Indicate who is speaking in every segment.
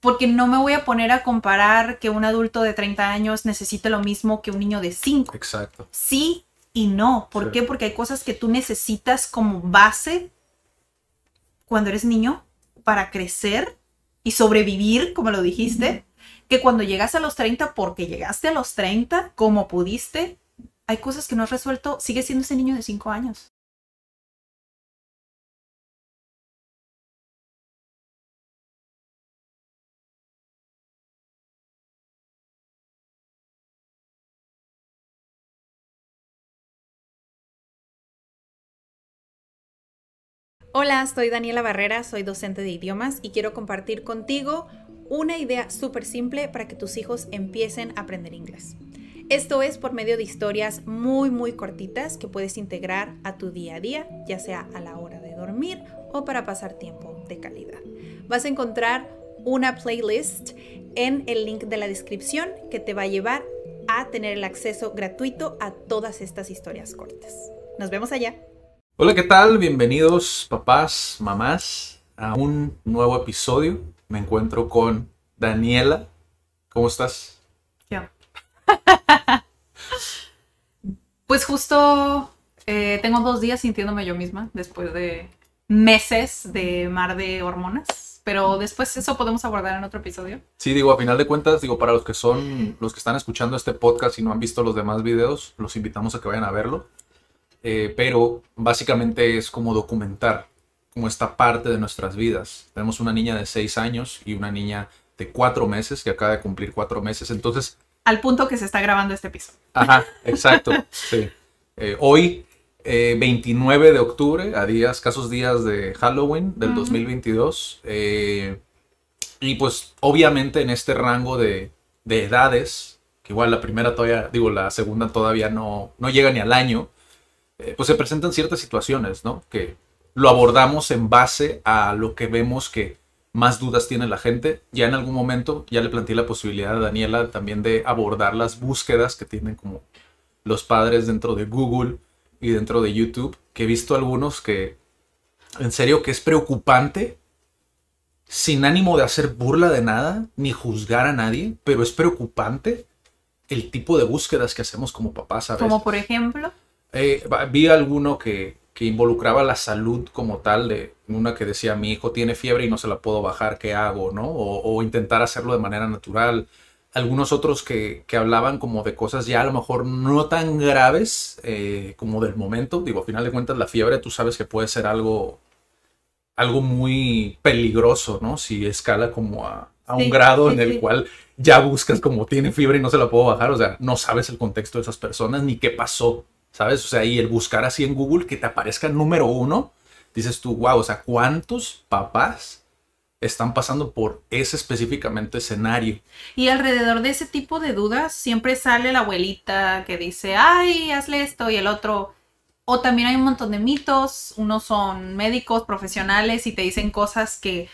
Speaker 1: porque no me voy a poner a comparar que un adulto de 30 años necesite lo mismo que un niño de 5. Exacto. Sí y no. ¿Por qué? Porque hay cosas que tú necesitas como base cuando eres niño para crecer y sobrevivir, como lo dijiste, que cuando llegas a los 30, porque llegaste a los 30, como pudiste, hay cosas que no has resuelto, sigue siendo ese niño de 5 años. Hola, soy Daniela Barrera, soy docente de idiomas y quiero compartir contigo una idea súper simple para que tus hijos empiecen a aprender inglés. Esto es por medio de historias muy muy cortitas que puedes integrar a tu día a día, ya sea a la hora de dormir o para pasar tiempo de calidad. Vas a encontrar una playlist en el link de la descripción que te va a llevar a tener el acceso gratuito a todas estas historias cortas. Nos vemos allá.
Speaker 2: Hola, ¿qué tal? Bienvenidos papás, mamás, a un nuevo episodio. Me encuentro con Daniela. ¿Cómo estás?
Speaker 1: Yo. pues justo eh, tengo dos días sintiéndome yo misma después de meses de mar de hormonas. Pero después eso podemos abordar en otro episodio.
Speaker 2: Sí, digo, a final de cuentas, digo, para los que son, los que están escuchando este podcast y no han visto los demás videos, los invitamos a que vayan a verlo. Eh, pero básicamente es como documentar como esta parte de nuestras vidas. Tenemos una niña de 6 años y una niña de 4 meses que acaba de cumplir 4 meses, entonces...
Speaker 1: Al punto que se está grabando este piso.
Speaker 2: Ajá, exacto. sí. Eh, hoy, 29 eh, de octubre, a días, casos días de Halloween del 2022. y pues obviamente en este rango de, edades, que igual la primera todavía, digo, la segunda todavía no, no llega ni al año, eh, pues se presentan ciertas situaciones, ¿no? Que lo abordamos en base a lo que vemos que más dudas tiene la gente. Ya en algún momento ya le planteé la posibilidad a Daniela también de abordar las búsquedas que tienen como los padres dentro de Google y dentro de YouTube, que he visto algunos que en serio que es preocupante sin ánimo de hacer burla de nada ni juzgar a nadie, pero es preocupante el tipo de búsquedas que hacemos como papás a Como por ejemplo eh, vi alguno que, involucraba la salud como tal, de una que decía, mi hijo tiene fiebre y no se la puedo bajar, ¿qué hago? ¿no? O, intentar hacerlo de manera natural. Algunos otros que, hablaban como de cosas ya a lo mejor no tan graves eh, como del momento. Digo, al final de cuentas la fiebre tú sabes que puede ser algo, algo muy peligroso, ¿no? Si escala como a, un grado en el cual ya buscas como tiene fiebre y no se la puedo bajar, o sea, no sabes el contexto de esas personas ni qué pasó ¿sabes? O sea, y el buscar así en Google que te aparezca el número uno, dices tú, wow, o sea, ¿cuántos papás están pasando por ese específicamente escenario.
Speaker 1: Y alrededor de ese tipo de dudas siempre sale la abuelita que dice, ay, hazle esto y el otro. O también hay un montón de mitos, unos son médicos, profesionales y te dicen cosas que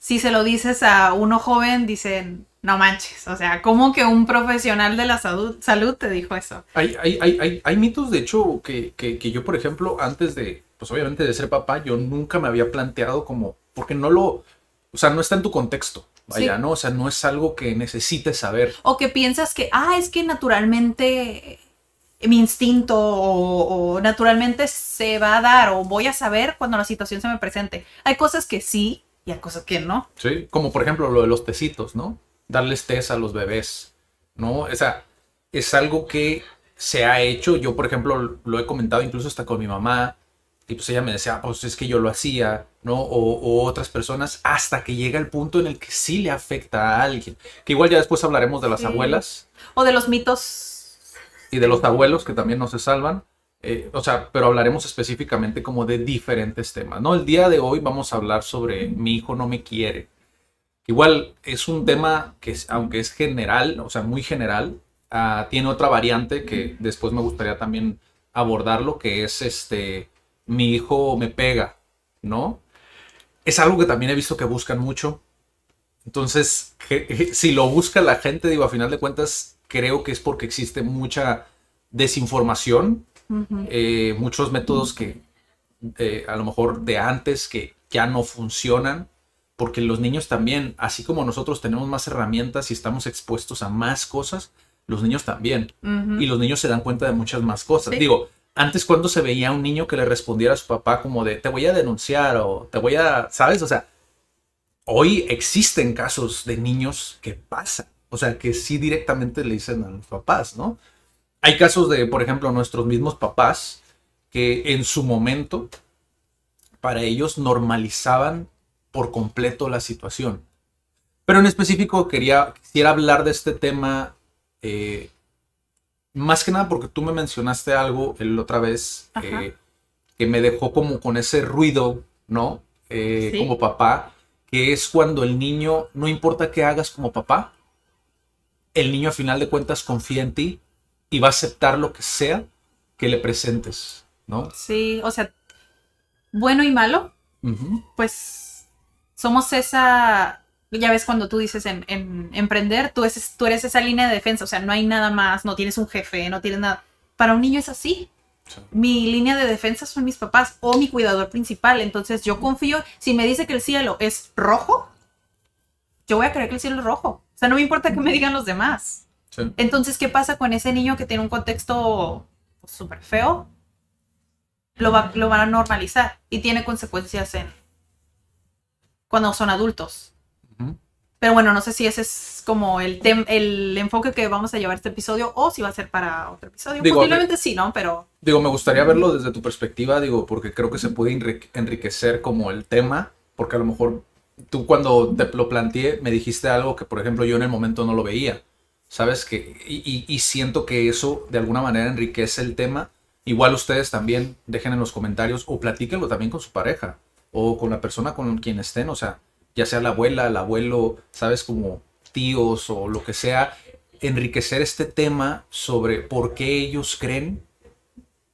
Speaker 1: si se lo dices a uno joven, dicen, no manches, o sea, ¿cómo que un profesional de la salud, te dijo eso?
Speaker 2: Hay, hay, hay, hay mitos, de hecho, que, yo, por ejemplo, antes de, pues obviamente de ser papá, yo nunca me había planteado como, porque no lo, o sea, no está en tu contexto. Vaya, ¿no? O sea, no es algo que necesites saber.
Speaker 1: O que piensas que, ah, es que naturalmente eh, mi instinto o naturalmente se va a dar o voy a saber cuando la situación se me presente. Hay cosas que sí, y a cosas que no.
Speaker 2: Sí, como por ejemplo lo de los tecitos, ¿no? Darles tés a los bebés, ¿no? O sea, es algo que se ha hecho. Yo, por ejemplo, lo he comentado incluso hasta con mi mamá. Y pues ella me decía, ah, pues es que yo lo hacía, ¿no? O, otras personas, hasta que llega el punto en el que sí le afecta a alguien. Que igual ya después hablaremos de las abuelas.
Speaker 1: O de los mitos.
Speaker 2: Y de los abuelos que también no se salvan. Eh, o sea, pero hablaremos específicamente como de diferentes temas, ¿no? El día de hoy vamos a hablar sobre mi hijo no me quiere. Igual es un tema que, aunque es general, o sea, muy general, ah, tiene otra variante que después me gustaría también abordarlo, que es este, mi hijo me pega, ¿no? Es algo que también he visto que buscan mucho. Entonces, si lo busca la gente, digo, a final de cuentas, creo que es porque existe mucha desinformación eh, muchos métodos que eh, a lo mejor de antes que ya no funcionan, porque los niños también, así como nosotros tenemos más herramientas y estamos expuestos a más cosas, los niños también. Y los niños se dan cuenta de muchas más cosas. Digo, antes cuando se veía un niño que le respondiera a su papá como de, te voy a denunciar o te voy a, ¿sabes? O sea, hoy existen casos de niños que pasan. O sea, que sí directamente le dicen a los papás, ¿no? Hay casos de, por ejemplo, nuestros mismos papás que en su momento para ellos normalizaban por completo la situación. Pero en específico quería, quisiera hablar de este tema eh, más que nada porque tú me mencionaste algo la otra vez eh, que me dejó como con ese ruido, ¿no? Eh, como papá, que es cuando el niño, no importa qué hagas como papá, el niño a final de cuentas confía en ti y va a aceptar lo que sea que le presentes, ¿no?
Speaker 1: Sí, o sea, bueno y malo, pues somos esa, ya ves cuando tú dices en, em, em, emprender, tú, es, tú eres esa línea de defensa, o sea, no hay nada más, no tienes un jefe, no tienes nada. Para un niño es así. Mi línea de defensa son mis papás o mi cuidador principal, entonces yo confío, si me dice que el cielo es rojo, yo voy a creer que el cielo es rojo, o sea, no me importa que me digan los demás. Entonces, ¿qué pasa con ese niño que tiene un contexto súper feo? Lo, va, lo van a normalizar y tiene consecuencias en cuando son adultos. Pero bueno, no sé si ese es como el, el enfoque que vamos a llevar este episodio o si va a ser para otro episodio. Posiblemente sí, ¿no? Pero... Digo, me gustaría verlo
Speaker 2: desde tu perspectiva, digo, porque creo que se puede enriquecer como el tema, porque a lo mejor tú cuando te lo planteé me dijiste algo que, por ejemplo, yo en el momento no lo veía. ¿sabes? Que, y, siento que eso de alguna manera enriquece el tema. Igual ustedes también dejen en los comentarios o platíquenlo también con su pareja o con la persona con quien estén, o sea, ya sea la abuela, el abuelo, ¿sabes? Como tíos o lo que sea, enriquecer este tema sobre por qué ellos creen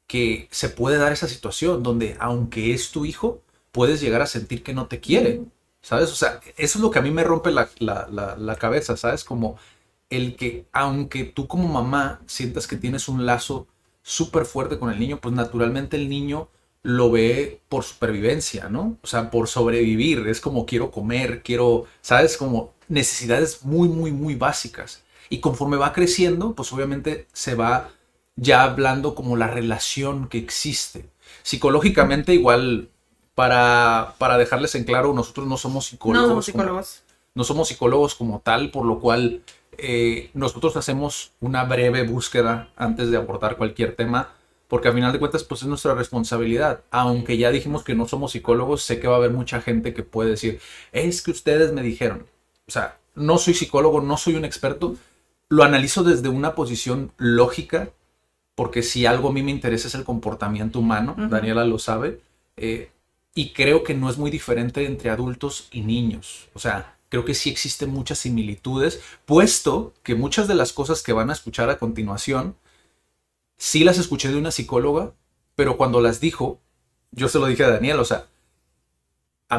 Speaker 2: que se puede dar esa situación donde aunque es tu hijo, puedes llegar a sentir que no te quiere. ¿Sabes? O sea, eso es lo que a mí me rompe la, la, la cabeza, ¿sabes? Como el que aunque tú como mamá sientas que tienes un lazo súper fuerte con el niño, pues naturalmente el niño lo ve por supervivencia, ¿no? O sea, por sobrevivir, es como quiero comer, quiero, ¿sabes? Como necesidades muy, muy, muy básicas. Y conforme va creciendo, pues obviamente se va ya hablando como la relación que existe. Psicológicamente igual, para, para dejarles en claro, nosotros no somos psicólogos. No somos psicólogos. no somos psicólogos como tal, por lo cual eh, nosotros hacemos una breve búsqueda antes de abordar cualquier tema, porque a final de cuentas, pues es nuestra responsabilidad. Aunque ya dijimos que no somos psicólogos, sé que va a haber mucha gente que puede decir, es que ustedes me dijeron, o sea, no soy psicólogo, no soy un experto, lo analizo desde una posición lógica, porque si algo a mí me interesa es el comportamiento humano, Daniela lo sabe, eh, y creo que no es muy diferente entre adultos y niños. O sea, creo que sí existen muchas similitudes, puesto que muchas de las cosas que van a escuchar a continuación, sí las escuché de una psicóloga, pero cuando las dijo, yo se lo dije a Daniel, o sea,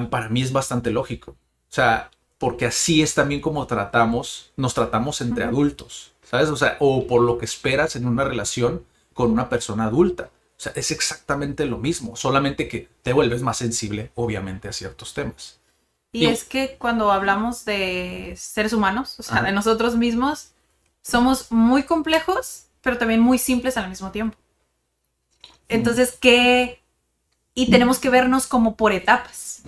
Speaker 2: para mí es bastante lógico. O sea, porque así es también como tratamos, nos tratamos entre adultos, ¿sabes? O sea, o por lo que esperas en una relación con una persona adulta. O sea, es exactamente lo mismo, solamente que te vuelves más sensible, obviamente, a ciertos temas. Y es
Speaker 1: que cuando hablamos de seres humanos, o sea, de nosotros mismos, somos muy complejos, pero también muy simples al mismo tiempo. Entonces, ¿qué? Y tenemos que vernos como por etapas.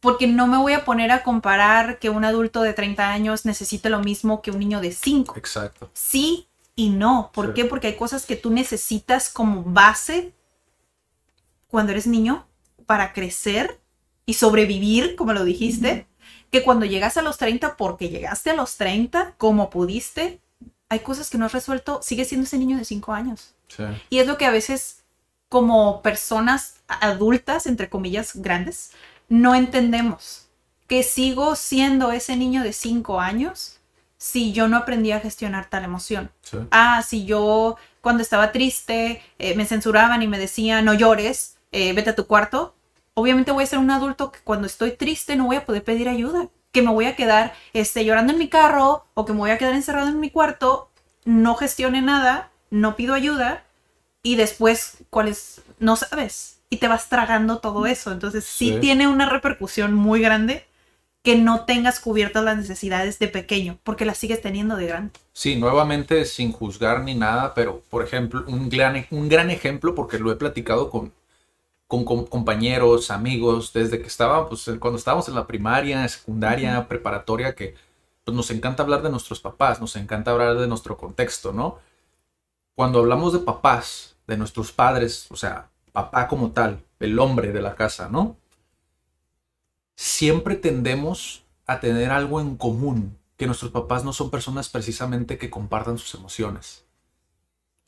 Speaker 1: Porque no me voy a poner a comparar que un adulto de 30 años necesite lo mismo que un niño de 5. Exacto. Sí y no. ¿Por qué? Porque hay cosas que tú necesitas como base cuando eres niño para crecer y sobrevivir, como lo dijiste, que cuando llegas a los 30, porque llegaste a los 30, como pudiste, hay cosas que no has resuelto, sigue siendo ese niño de 5 años. Y es lo que a veces como personas adultas, entre comillas, grandes, no entendemos que sigo siendo ese niño de 5 años si yo no aprendí a gestionar tal emoción. Ah, si yo cuando estaba triste eh, me censuraban y me decían no llores, eh, vete a tu cuarto, obviamente voy a ser un adulto que cuando estoy triste no voy a poder pedir ayuda, que me voy a quedar este, llorando en mi carro o que me voy a quedar encerrado en mi cuarto, no gestione nada, no pido ayuda y después, ¿cuál es? No sabes. Y te vas tragando todo eso. Entonces sí, tiene una repercusión muy grande que no tengas cubiertas las necesidades de pequeño, porque las sigues teniendo de grande.
Speaker 2: Sí, nuevamente sin juzgar ni nada, pero por ejemplo, un un gran ejemplo, porque lo he platicado con, con, compañeros, amigos, desde que estábamos, pues, cuando estábamos en la primaria, secundaria, preparatoria, que pues, nos encanta hablar de nuestros papás, nos encanta hablar de nuestro contexto, ¿no? Cuando hablamos de papás, de nuestros padres, o sea, papá como tal, el hombre de la casa, ¿no? Siempre tendemos a tener algo en común, que nuestros papás no son personas precisamente que compartan sus emociones.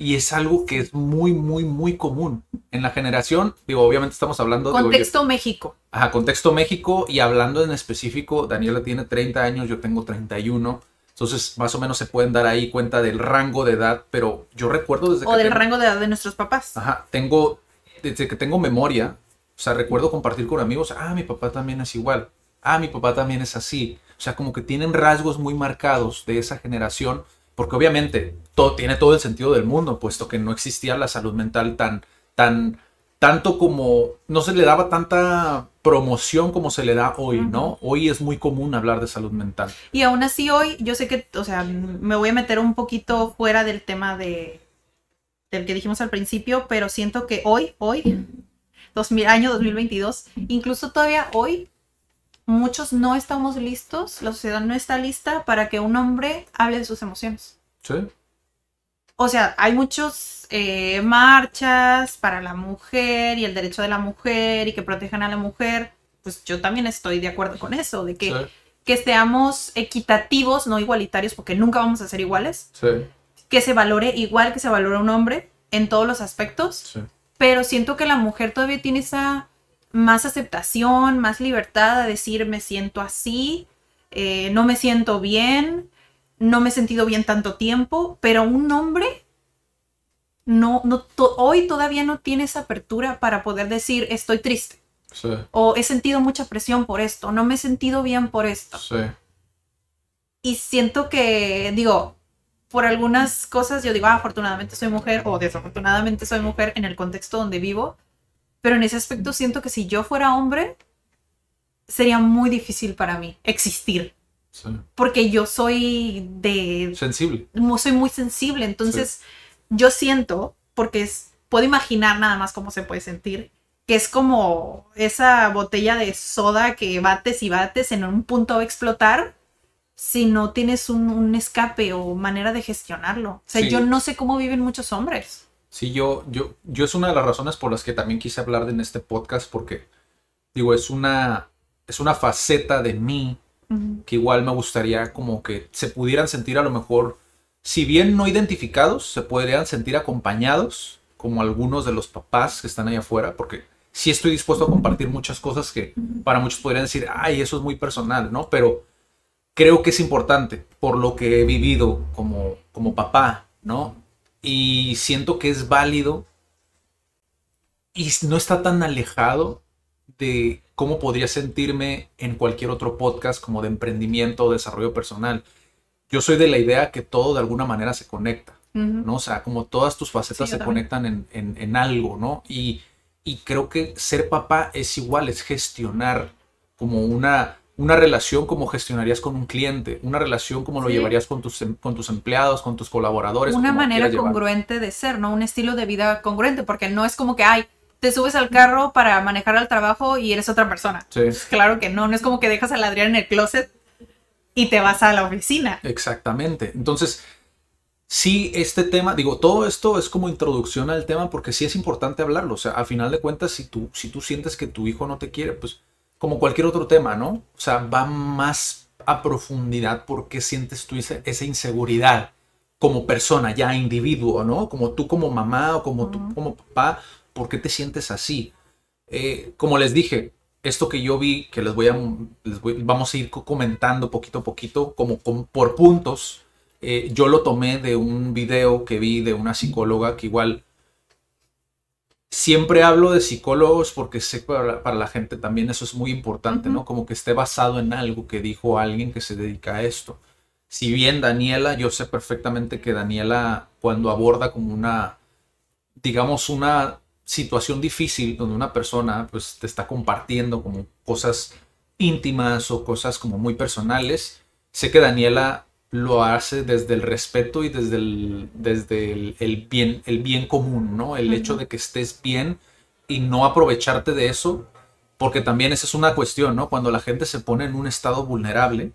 Speaker 2: Y es algo que es muy, muy, muy común en la generación. Digo, obviamente estamos hablando... Contexto México. Ajá, contexto México. Y hablando en específico, Daniela tiene 30 años, yo tengo 31. Entonces, más o menos se pueden dar ahí cuenta del rango de edad, pero yo recuerdo desde que... O del
Speaker 1: rango de edad de nuestros papás. Ajá,
Speaker 2: tengo, desde que tengo memoria, o sea, recuerdo compartir con amigos, ah, mi papá también es igual, ah, mi papá también es así. O sea, como que tienen rasgos muy marcados de esa generación porque obviamente todo, tiene todo el sentido del mundo, puesto que no existía la salud mental tan, tan, tanto como, no se le daba tanta promoción como se le da hoy, ¿no? Hoy es muy común hablar de salud mental.
Speaker 1: Y aún así hoy, yo sé que, o sea, me voy a meter un poquito fuera del tema de, del que dijimos al principio, pero siento que hoy, hoy, 2000, año 2022, incluso todavía hoy, muchos no estamos listos, la sociedad no está lista para que un hombre hable de sus emociones. Sí. O sea, hay muchas eh, marchas para la mujer y el derecho de la mujer y que protejan a la mujer. Pues yo también estoy de acuerdo con eso, de que, que seamos equitativos, no igualitarios, porque nunca vamos a ser iguales. Sí. Que se valore igual que se valora un hombre en todos los aspectos. Sí. Pero siento que la mujer todavía tiene esa más aceptación, más libertad a decir me siento así, eh, no me siento bien, no me he sentido bien tanto tiempo, pero un hombre no, hoy todavía no tiene esa apertura para poder decir estoy triste. O he sentido mucha presión por esto, no me he sentido bien por esto. Y siento que, digo, por algunas cosas yo digo, ah, afortunadamente soy mujer o desafortunadamente soy mujer en el contexto donde vivo, pero en ese aspecto siento que si yo fuera hombre, sería muy difícil para mí existir. Porque yo soy de... Sensible. Soy muy sensible, entonces yo siento, porque es, puedo imaginar nada más cómo se puede sentir, que es como esa botella de soda que bates y bates en un punto a explotar si no tienes un, escape o manera de gestionarlo. O sea, yo no sé cómo viven muchos hombres.
Speaker 2: Sí, yo, yo, yo es una de las razones por las que también quise hablar en este podcast, porque, digo, es una, es una faceta de mí que igual me gustaría como que se pudieran sentir a lo mejor, si bien no identificados, se podrían sentir acompañados, como algunos de los papás que están ahí afuera, porque sí estoy dispuesto a compartir muchas cosas que para muchos podrían decir, ay, eso es muy personal, ¿no? Pero creo que es importante por lo que he vivido como, como papá, ¿no? y siento que es válido y no está tan alejado de cómo podría sentirme en cualquier otro podcast como de emprendimiento o desarrollo personal. Yo soy de la idea que todo de alguna manera se conecta, ¿no? O sea, como todas tus facetas se conectan en, algo, ¿no? Y, y creo que ser papá es igual, es gestionar como una una relación como gestionarías con un cliente, una relación como lo llevarías con tus, em, con tus empleados, con tus colaboradores. Una manera congruente
Speaker 1: de ser, ¿no? Un estilo de vida congruente, porque no es como que, ay, te subes al carro para manejar al trabajo y eres otra persona. Sí. Pues claro que no, no es como que dejas al Adrián en el closet y te vas a la oficina.
Speaker 2: Exactamente. Entonces, sí, este tema, digo, todo esto es como introducción al tema porque sí es importante hablarlo. O sea, a final de cuentas, si tú, si tú sientes que tu hijo no te quiere, pues como cualquier otro tema, ¿no? O sea, va más a profundidad porque sientes tú esa inseguridad como persona, ya individuo, ¿no? Como tú como mamá o como tú como papá, ¿por qué te sientes así? Eh, como les dije, esto que yo vi, que les voy a, vamos a ir comentando poquito a poquito, como, por puntos, eh, yo lo tomé de un video que vi de una psicóloga que igual Siempre hablo de psicólogos porque sé que para, la gente también eso es muy importante, ¿no? Como que esté basado en algo que dijo alguien que se dedica a esto. Si bien Daniela, yo sé perfectamente que Daniela cuando aborda como una, digamos, una situación difícil donde una persona pues te está compartiendo como cosas íntimas o cosas como muy personales, sé que Daniela lo hace desde el respeto y desde el, desde el, bien, el bien común, ¿no? El hecho de que estés bien y no aprovecharte de eso, porque también esa es una cuestión, ¿no? Cuando la gente se pone en un estado vulnerable,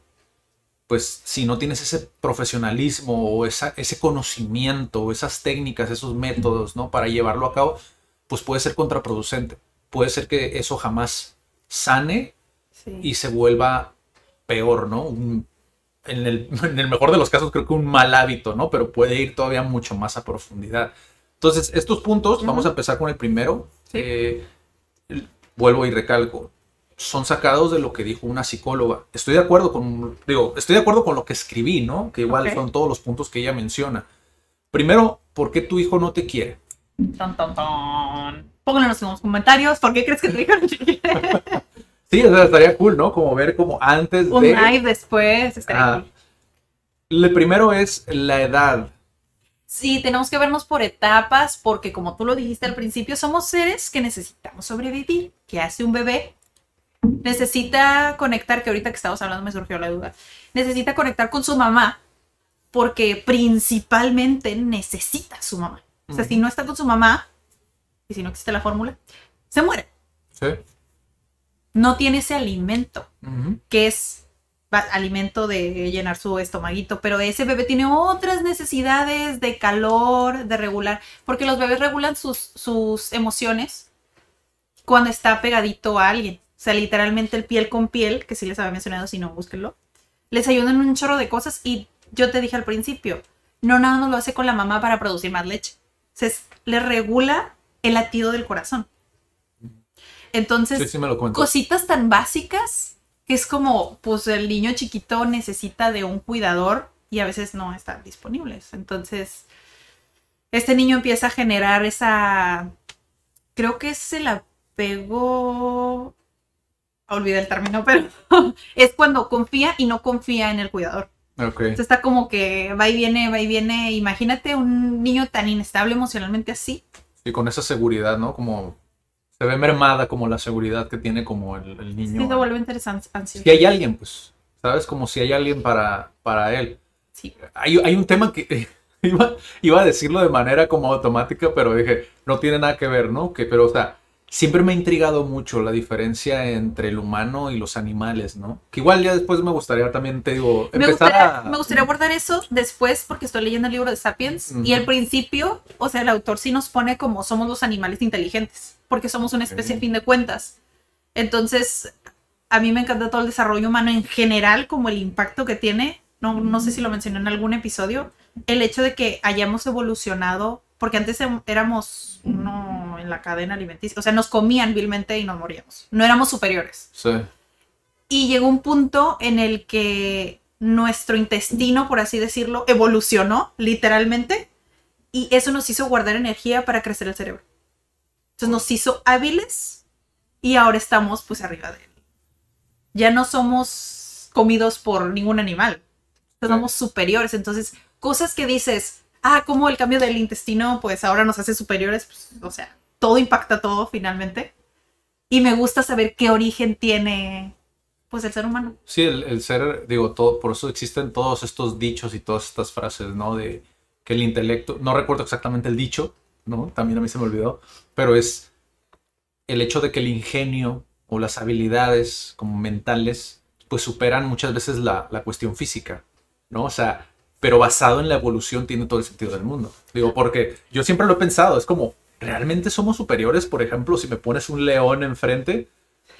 Speaker 2: pues si no tienes ese profesionalismo o esa, ese conocimiento, esas técnicas, esos métodos, ¿no? Para llevarlo a cabo, pues puede ser contraproducente. Puede ser que eso jamás sane y se vuelva peor, ¿no? en el, mejor de los casos, creo que un mal hábito, ¿no? Pero puede ir todavía mucho más a profundidad. Entonces, estos puntos, vamos a empezar con el primero. Eh, vuelvo y recalco, son sacados de lo que dijo una psicóloga. Estoy de acuerdo con, digo, estoy de acuerdo con lo que escribí, ¿no? Que igual son todos los puntos que ella menciona. Primero, ¿por qué tu hijo no te quiere?
Speaker 1: Ton, en los comentarios. ¿Por qué crees que tu hijo no te quiere?
Speaker 2: Sí, o estaría cool, ¿no? Como ver como antes Un de... Un
Speaker 1: después, estaría
Speaker 2: primero es la edad.
Speaker 1: Sí, tenemos que vernos por etapas porque como tú lo dijiste al principio, somos seres que necesitamos sobrevivir. que hace un bebé? Necesita conectar, que ahorita que estamos hablando me surgió la duda, necesita conectar con su mamá porque principalmente necesita su mamá. O sea, si no está con su mamá y si no existe la fórmula, se muere. Sí no tiene ese alimento, que es alimento de llenar su estomaguito, pero ese bebé tiene otras necesidades de calor, de regular, porque los bebés regulan sus, sus emociones cuando está pegadito a alguien. O sea, literalmente el piel con piel, que sí les había mencionado, si no, búsquenlo. Les ayudan un chorro de cosas y yo te dije al principio, no nada más lo hace con la mamá para producir más leche. Se les regula el latido del corazón. Entonces, cositas tan básicas que es como, pues el niño chiquito necesita de un cuidador y a veces no están disponibles. Entonces, este niño empieza a generar esa, creo que se la pegó, olvidé el término, pero es cuando confía y no confía en el cuidador.
Speaker 2: Okay. Entonces está
Speaker 1: como que va y viene, va y viene. Imagínate un niño tan inestable emocionalmente así.
Speaker 2: Y con esa seguridad, ¿no? Como se ve mermada como la seguridad que tiene como el, el niño. Sí,
Speaker 1: vuelve interesante. Si hay
Speaker 2: alguien, pues, ¿sabes? Como si hay alguien para, para él. Sí. Hay, hay un tema que iba, iba, a decirlo de manera como automática, pero dije, no tiene nada que ver, ¿no? Que, pero, o sea, Siempre me ha intrigado mucho la diferencia entre el humano y los animales, ¿no? Que igual ya después me gustaría también, te digo, empezar me gustaría, a... Me
Speaker 1: gustaría abordar eso después porque estoy leyendo el libro de Sapiens y al principio, o sea, el autor sí nos pone como somos los animales inteligentes, porque somos una especie fin de cuentas. Entonces, a mí me encanta todo el desarrollo humano en general, como el impacto que tiene, no, no sé si lo mencioné en algún episodio, el hecho de que hayamos evolucionado, porque antes em, éramos... No, la cadena alimenticia. O sea, nos comían vilmente y nos moríamos. No éramos superiores. Sí. Y llegó un punto en el que nuestro intestino, por así decirlo, evolucionó literalmente y eso nos hizo guardar energía para crecer el cerebro. Entonces nos hizo hábiles y ahora estamos pues arriba de él. Ya no somos comidos por ningún animal, somos superiores. Entonces, cosas que dices, ah, como el cambio del intestino pues ahora nos hace superiores, pues, o sea, todo impacta todo finalmente. Y me gusta saber qué origen tiene pues el ser humano.
Speaker 2: Sí, el, ser, digo, todo, por eso existen todos estos dichos y todas estas frases, ¿no? De que el intelecto, no recuerdo exactamente el dicho, ¿no? También a mí se me olvidó, pero es el hecho de que el ingenio o las habilidades como mentales, pues superan muchas veces la, la cuestión física, ¿no? O sea, pero basado en la evolución tiene todo el sentido del mundo. Digo, porque yo siempre lo he pensado, es como, ¿realmente somos superiores? Por ejemplo, si me pones un león enfrente,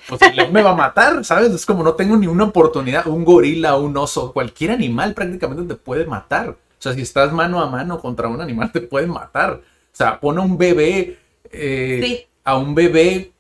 Speaker 2: pues el león me va a matar, ¿sabes? Es como no tengo ni una oportunidad. Un gorila, un oso, cualquier animal prácticamente te puede matar. O sea, si estás mano a mano contra un animal, te puede matar. O sea, pone eh, a un bebé, a un bebé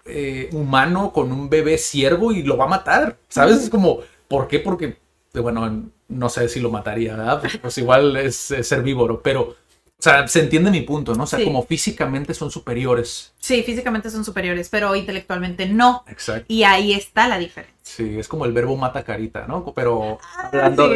Speaker 2: humano con un bebé ciervo y lo va a matar, ¿sabes? Es como, ¿por qué? Porque, eh, bueno, no sé si lo mataría, ¿verdad? Pues, igual es, es herbívoro, pero o sea, se entiende mi punto, ¿no? O sea, como físicamente son superiores.
Speaker 1: Sí, físicamente son superiores, pero intelectualmente no. Exacto. Y ahí está la diferencia.
Speaker 2: Sí, es como el verbo mata carita, ¿no? Pero ah, hablando,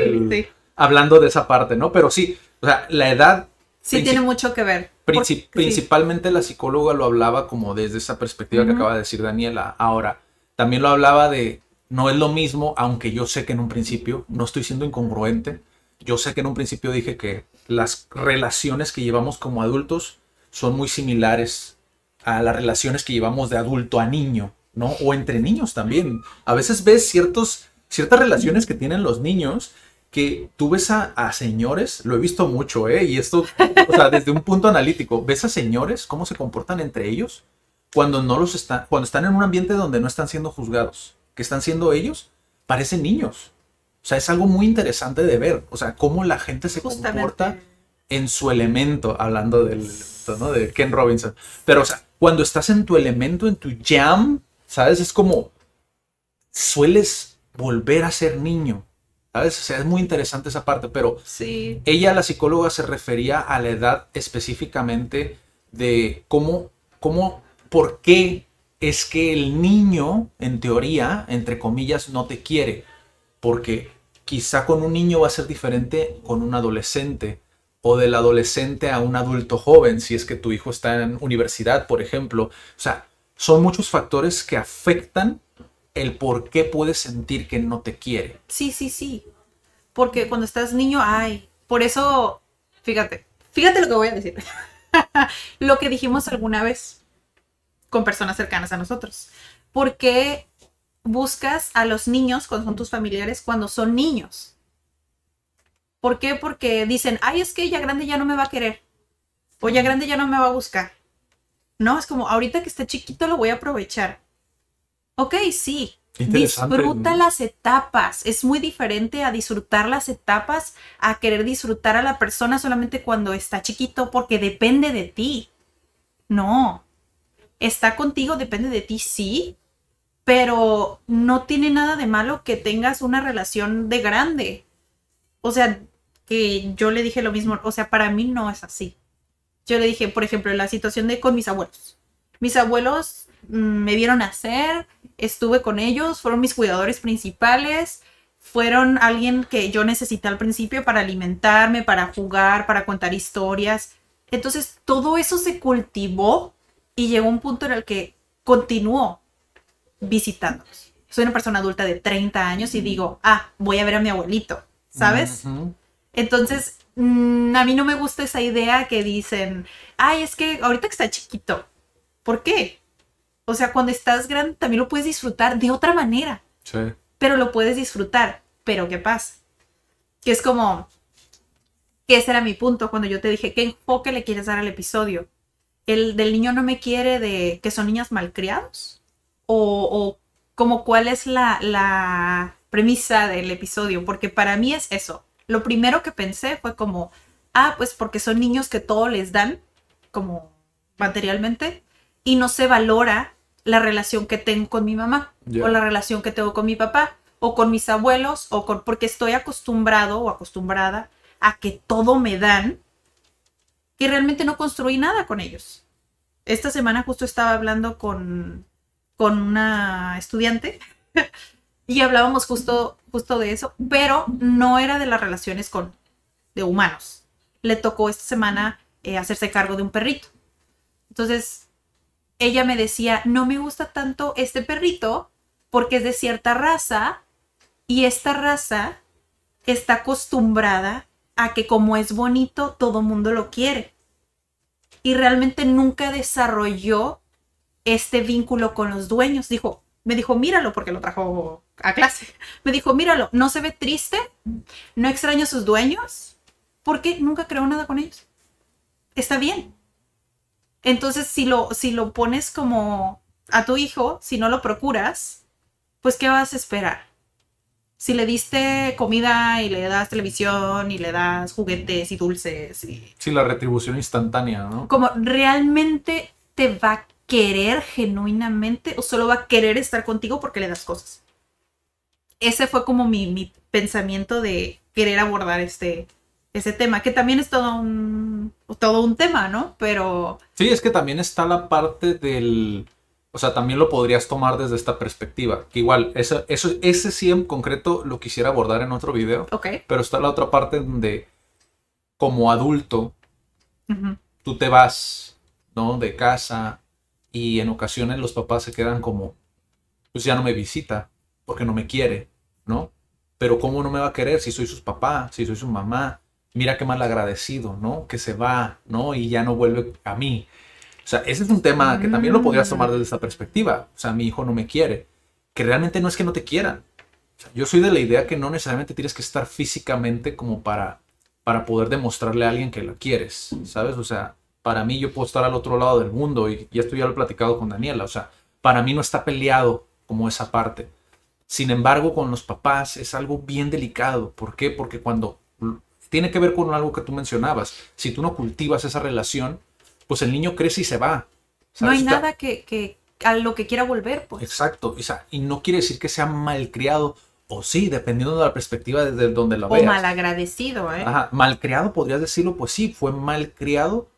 Speaker 2: hablando de esa parte, ¿no? Pero sí, o sea, la edad... Sí, tiene
Speaker 1: mucho que ver.
Speaker 2: principalmente la psicóloga lo hablaba como desde esa perspectiva que acaba de decir Daniela. Ahora, también lo hablaba de, no es lo mismo, aunque yo sé que en un principio, no estoy siendo incongruente, yo sé que en un principio dije que las relaciones que llevamos como adultos son muy similares a las relaciones que llevamos de adulto a niño, ¿no? O entre niños también. A veces ves ciertos, ciertas relaciones que tienen los niños que tú ves a, señores, lo he visto mucho, ¿eh? Y esto, o sea, desde un punto analítico, ves a señores cómo se comportan entre ellos cuando no los están, cuando están en un ambiente donde no están siendo juzgados, que están siendo ellos, parecen niños. O sea, es algo muy interesante de ver, o sea, cómo la gente se comporta en su elemento, hablando del ¿no? de Ken Robinson. Pero, o sea, cuando estás en tu elemento, en tu jam, ¿sabes? Es como sueles volver a ser niño. ¿Sabes? O sea, es muy interesante esa parte, pero ella, la psicóloga, se refería a la edad específicamente de cómo, cómo, por qué es que el niño, en teoría, entre comillas, no te quiere porque quizá con un niño va a ser diferente con un adolescente o del adolescente a un adulto joven, si es que tu hijo está en universidad, por ejemplo. O sea, son muchos factores que afectan el por qué puedes sentir que no te quiere.
Speaker 1: Sí, sí, sí. Porque cuando estás niño, ay, por eso, fíjate, fíjate lo que voy a decir. lo que dijimos alguna vez con personas cercanas a nosotros. Porque... qué buscas a los niños cuando son tus familiares cuando son niños. ¿Por qué? Porque dicen, ay, es que ya grande ya no me va a querer. O ya grande ya no me va a buscar. No, es como, ahorita que está chiquito lo voy a aprovechar. Ok, sí. Disfruta las etapas. Es muy diferente a disfrutar las etapas, a querer disfrutar a la persona solamente cuando está chiquito, porque depende de ti. No. Está contigo, depende de ti, sí, pero no tiene nada de malo que tengas una relación de grande. O sea, que yo le dije lo mismo, o sea, para mí no es así. Yo le dije, por ejemplo, la situación de con mis abuelos. Mis abuelos mm, me vieron nacer, estuve con ellos, fueron mis cuidadores principales, fueron alguien que yo necesité al principio para alimentarme, para jugar, para contar historias. Entonces, todo eso se cultivó y llegó un punto en el que continuó visitándolos. Soy una persona adulta de 30 años y digo, ah, voy a ver a mi abuelito, ¿sabes? Entonces, mm, a mí no me gusta esa idea que dicen, ay, es que ahorita que está chiquito, ¿por qué? O sea, cuando estás grande también lo puedes disfrutar de otra manera. Sí. Pero lo puedes disfrutar. Pero ¿qué pasa? Que es como, que ese era mi punto cuando yo te dije, ¿qué enfoque le quieres dar al episodio? El del niño no me quiere de que son niñas malcriados o, como cuál es la, premisa del episodio, porque para mí es eso. Lo primero que pensé fue como, ah, pues porque son niños que todo les dan, como materialmente, y no se valora la relación que tengo con mi mamá, o la relación que tengo con mi papá, o con mis abuelos, o con, porque estoy acostumbrado o acostumbrada a que todo me dan, y realmente no construí nada con ellos. Esta semana justo estaba hablando con, con una estudiante y hablábamos justo, justo de eso, pero no era de las relaciones con, de humanos. Le tocó esta semana eh, hacerse cargo de un perrito. Entonces, ella me decía, no me gusta tanto este perrito porque es de cierta raza y esta raza está acostumbrada a que como es bonito, todo mundo lo quiere. Y realmente nunca desarrolló este vínculo con los dueños. Dijo, me dijo, míralo, porque lo trajo a clase. Me dijo, míralo, no se ve triste, no extraña a sus dueños, porque nunca creó nada con ellos. Está bien. Entonces, si lo, si lo pones como a tu hijo, si no lo procuras, pues ¿qué vas a esperar? Si le diste comida y le das televisión y le das juguetes y dulces y...
Speaker 2: Sí, la retribución instantánea, ¿no?
Speaker 1: Como realmente te va querer genuinamente o solo va a querer estar contigo porque le das cosas. Ese fue como mi, mi pensamiento de querer abordar este, ese tema, que también es todo un, todo un tema, ¿no? Pero...
Speaker 2: Sí, es que también está la parte del... O sea, también lo podrías tomar desde esta perspectiva. Que igual, eso, eso, ese sí en concreto lo quisiera abordar en otro video. Ok. Pero está la otra parte donde, como adulto, tú te vas, ¿no? De casa, y en ocasiones los papás se quedan como, pues ya no me visita porque no me quiere, ¿no? Pero ¿cómo no me va a querer si soy su papá, si soy su mamá? Mira qué mal agradecido, ¿no? Que se va, ¿no? Y ya no vuelve a mí. O sea, ese es un tema que también lo mm. podrías tomar desde esa perspectiva. O sea, mi hijo no me quiere. Que realmente no es que no te quieran. yo soy de la idea que no necesariamente tienes que estar físicamente como para, para poder demostrarle a alguien que lo quieres, ¿sabes? O sea, para mí yo puedo estar al otro lado del mundo y, y estoy ya lo he platicado con Daniela. O sea, para mí no está peleado como esa parte. Sin embargo, con los papás es algo bien delicado. ¿Por qué? Porque cuando tiene que ver con algo que tú mencionabas, si tú no cultivas esa relación, pues el niño crece y se va.
Speaker 1: No hay nada que, a lo que quiera volver, pues.
Speaker 2: Exacto, o sea, y no quiere decir que sea malcriado, o sí, dependiendo de la perspectiva desde donde lo veas. O
Speaker 1: malagradecido, ¿eh?
Speaker 2: Ajá, malcriado podrías decirlo, pues sí, fue malcriado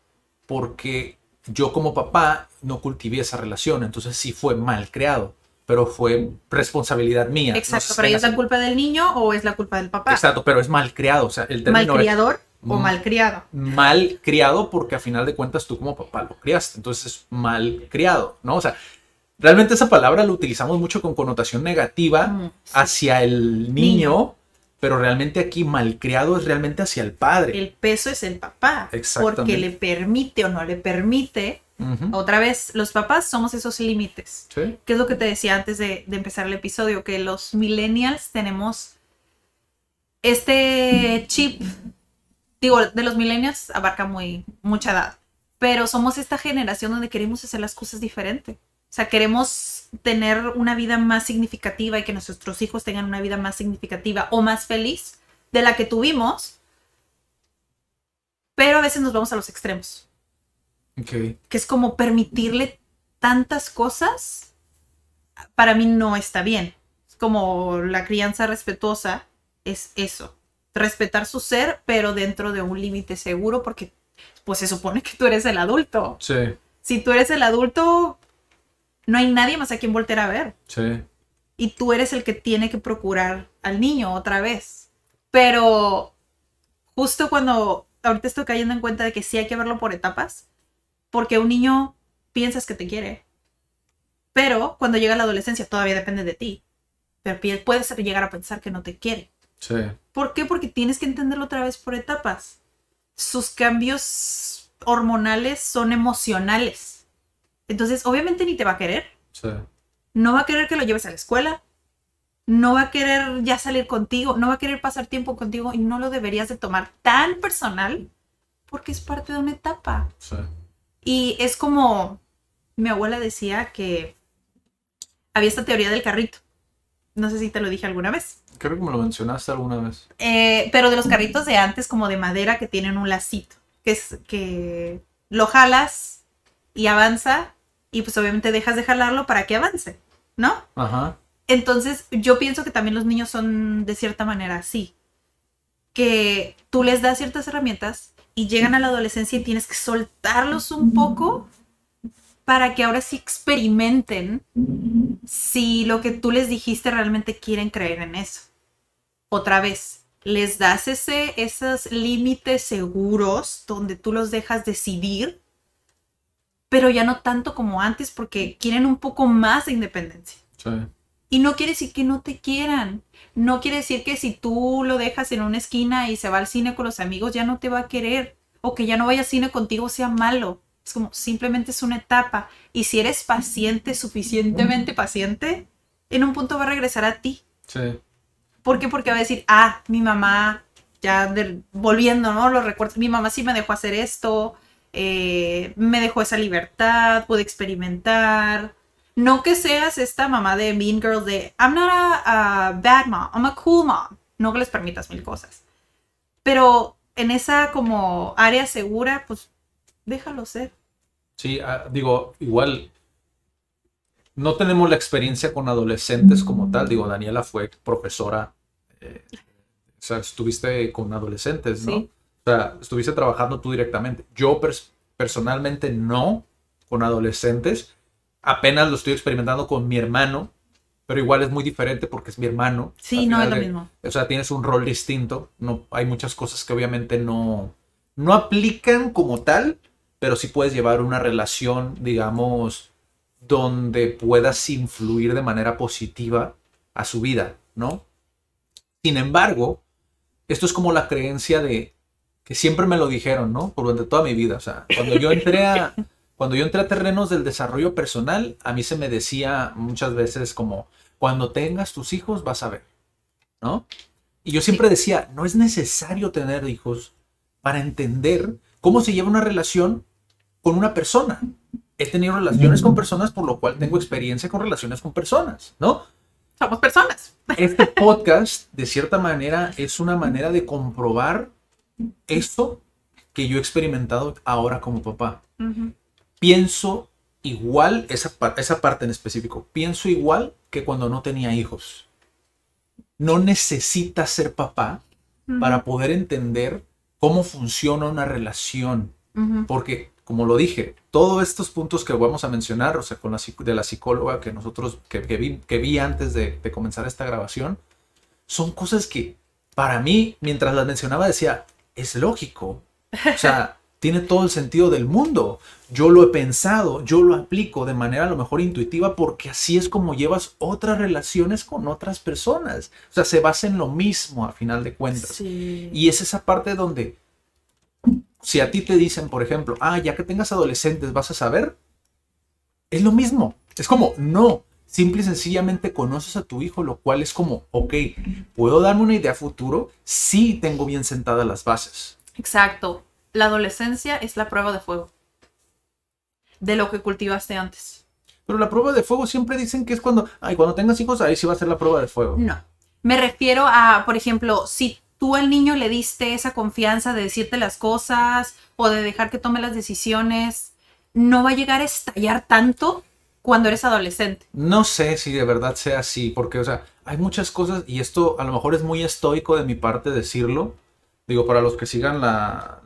Speaker 2: porque yo como papá no cultivé esa relación, entonces sí fue mal creado, pero fue responsabilidad mía. Exacto, pero ¿es la
Speaker 1: culpa del niño o es la culpa del papá?
Speaker 2: Exacto, pero es mal creado, o sea, el término ¿Malcriador
Speaker 1: o malcriado?
Speaker 2: Mal criado porque a final de cuentas tú como papá lo criaste, entonces es mal criado, ¿no? O sea, realmente esa palabra la utilizamos mucho con connotación negativa mm, hacia el niño pero realmente aquí malcriado es realmente hacia el padre. El
Speaker 1: peso es el papá. Porque le permite o no le permite. Otra vez, los papás somos esos límites. ¿Sí? Que es lo que te decía antes de, empezar el episodio, que los millennials tenemos este chip. Digo, de los millennials abarca muy, mucha edad. Pero somos esta generación donde queremos hacer las cosas diferente. O sea, queremos tener una vida más significativa y que nuestros hijos tengan una vida más significativa o más feliz de la que tuvimos, pero a veces nos vamos a los extremos. Okay. Que es como permitirle tantas cosas, para mí no está bien. Es como la crianza respetuosa es eso, respetar su ser, pero dentro de un límite seguro, porque pues se supone que tú eres el adulto. Sí. Si tú eres el adulto, no hay nadie más a quien volver a ver. Sí. Y tú eres el que tiene que procurar al niño otra vez. Pero justo cuando ahorita estoy cayendo en cuenta de que sí hay que verlo por etapas, porque un niño piensas que te quiere, pero cuando llega la adolescencia todavía depende de ti, pero puedes llegar a pensar que no te quiere. Sí. ¿Por qué? Porque tienes que entenderlo otra vez por etapas. Sus cambios hormonales son emocionales entonces, obviamente ni te va a querer. No va a querer que lo lleves a la escuela. No va a querer ya salir contigo. No va a querer pasar tiempo contigo y no lo deberías de tomar tan personal porque es parte de una etapa. Y es como mi abuela decía que había esta teoría del carrito. No sé si te lo dije alguna vez.
Speaker 2: Creo que me lo mencionaste alguna vez.
Speaker 1: Eh, pero de los carritos de antes, como de madera, que tienen un lacito, que es que lo jalas y avanza y pues obviamente dejas de jalarlo para que avance, ¿no? Ajá. Entonces yo pienso que también los niños son de cierta manera así, que tú les das ciertas herramientas y llegan a la adolescencia y tienes que soltarlos un poco para que ahora sí experimenten si lo que tú les dijiste realmente quieren creer en eso. Otra vez, les das ese, esos límites seguros donde tú los dejas decidir pero ya no tanto como antes porque quieren un poco más de independencia. Sí. Y no quiere decir que no te quieran. No quiere decir que si tú lo dejas en una esquina y se va al cine con los amigos, ya no te va a querer. O que ya no vaya al cine contigo sea malo. Es como simplemente es una etapa. Y si eres paciente, suficientemente paciente, en un punto va a regresar a ti. Sí. ¿Por qué? Porque va a decir, ah, mi mamá, ya volviendo, ¿no? Los recuerdos, mi mamá sí me dejó hacer esto, eh, me dejó esa libertad, pude experimentar. No que seas esta mamá de Mean Girl de I'm not a, bad mom, I'm a cool mom. No que les permitas mil cosas. Pero en esa como área segura, pues déjalo ser.
Speaker 2: Sí, ah, digo, igual no tenemos la experiencia con adolescentes como mm. tal. Digo, Daniela fue profesora. Eh, o sea, estuviste con adolescentes, ¿no? Sí. O sea, estuviste trabajando tú directamente. Yo personalmente no con adolescentes. Apenas lo estoy experimentando con mi hermano, pero igual es muy diferente porque es mi hermano. Sí, no es lo mismo. O sea, tienes un rol distinto. No, hay muchas cosas que obviamente no, no aplican como tal, pero sí puedes llevar una relación, digamos, donde puedas influir de manera positiva a su vida, ¿no? Sin embargo, esto es como la creencia de que siempre me lo dijeron, ¿no? Por durante toda mi vida. O sea, cuando yo entré a, cuando yo entré a terrenos del desarrollo personal, a mí se me decía muchas veces como, cuando tengas tus hijos vas a ver, ¿no? Y yo siempre decía, no es necesario tener hijos para entender cómo se lleva una relación con una persona. He tenido relaciones con personas, por lo cual tengo experiencia con relaciones con personas, ¿no? Somos personas. Este podcast, de cierta manera, es una manera de comprobar eso que yo he experimentado ahora como papá. Pienso igual, esa, esa parte en específico, pienso igual que cuando no tenía hijos. No necesitas ser papá para poder entender cómo funciona una relación. Porque, como lo dije, todos estos puntos que vamos a mencionar, o sea, con la, de la psicóloga que nosotros, que, que, vi, antes de comenzar esta grabación, son cosas que para mí, mientras las mencionaba, decía, es lógico. O sea, tiene todo el sentido del mundo. Yo lo he pensado, yo lo aplico de manera a lo mejor intuitiva porque así es como llevas otras relaciones con otras personas. O sea, se basa en lo mismo a final de cuentas. Y es esa parte donde, si a ti te dicen, por ejemplo, ah, ya que tengas adolescentes, vas a saber, es lo mismo. Es como, no, Simple y sencillamente conoces a tu hijo, lo cual es como, ok, ¿puedo darme una idea futuro? si tengo bien sentadas las
Speaker 1: bases. Exacto. La adolescencia es la prueba de fuego de lo que cultivaste antes.
Speaker 2: Pero la prueba de fuego siempre dicen que es cuando, ay, cuando tengas hijos, ahí sí va a ser la prueba de fuego.
Speaker 1: No. Me refiero a, por ejemplo, si tú al niño le diste esa confianza de decirte las cosas o de dejar que tome las decisiones, no va a llegar a estallar tanto cuando eres adolescente.
Speaker 2: No sé si de verdad sea así, porque, o sea, hay muchas cosas, y esto a lo mejor es muy estoico de mi parte decirlo, digo, para los que sigan la,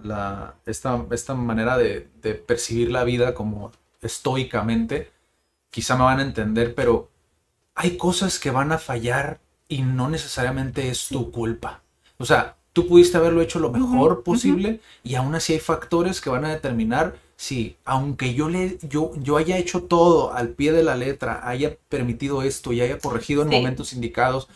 Speaker 2: esta, esta, manera de, percibir la vida como estoicamente, quizá me van a entender, pero hay cosas que van a fallar y no necesariamente es tu culpa. O sea, tú pudiste haberlo hecho lo mejor posible y aún así hay factores que van a determinar Sí, aunque yo, le, yo, yo haya hecho todo al pie de la letra, haya permitido esto y haya corregido en momentos indicados,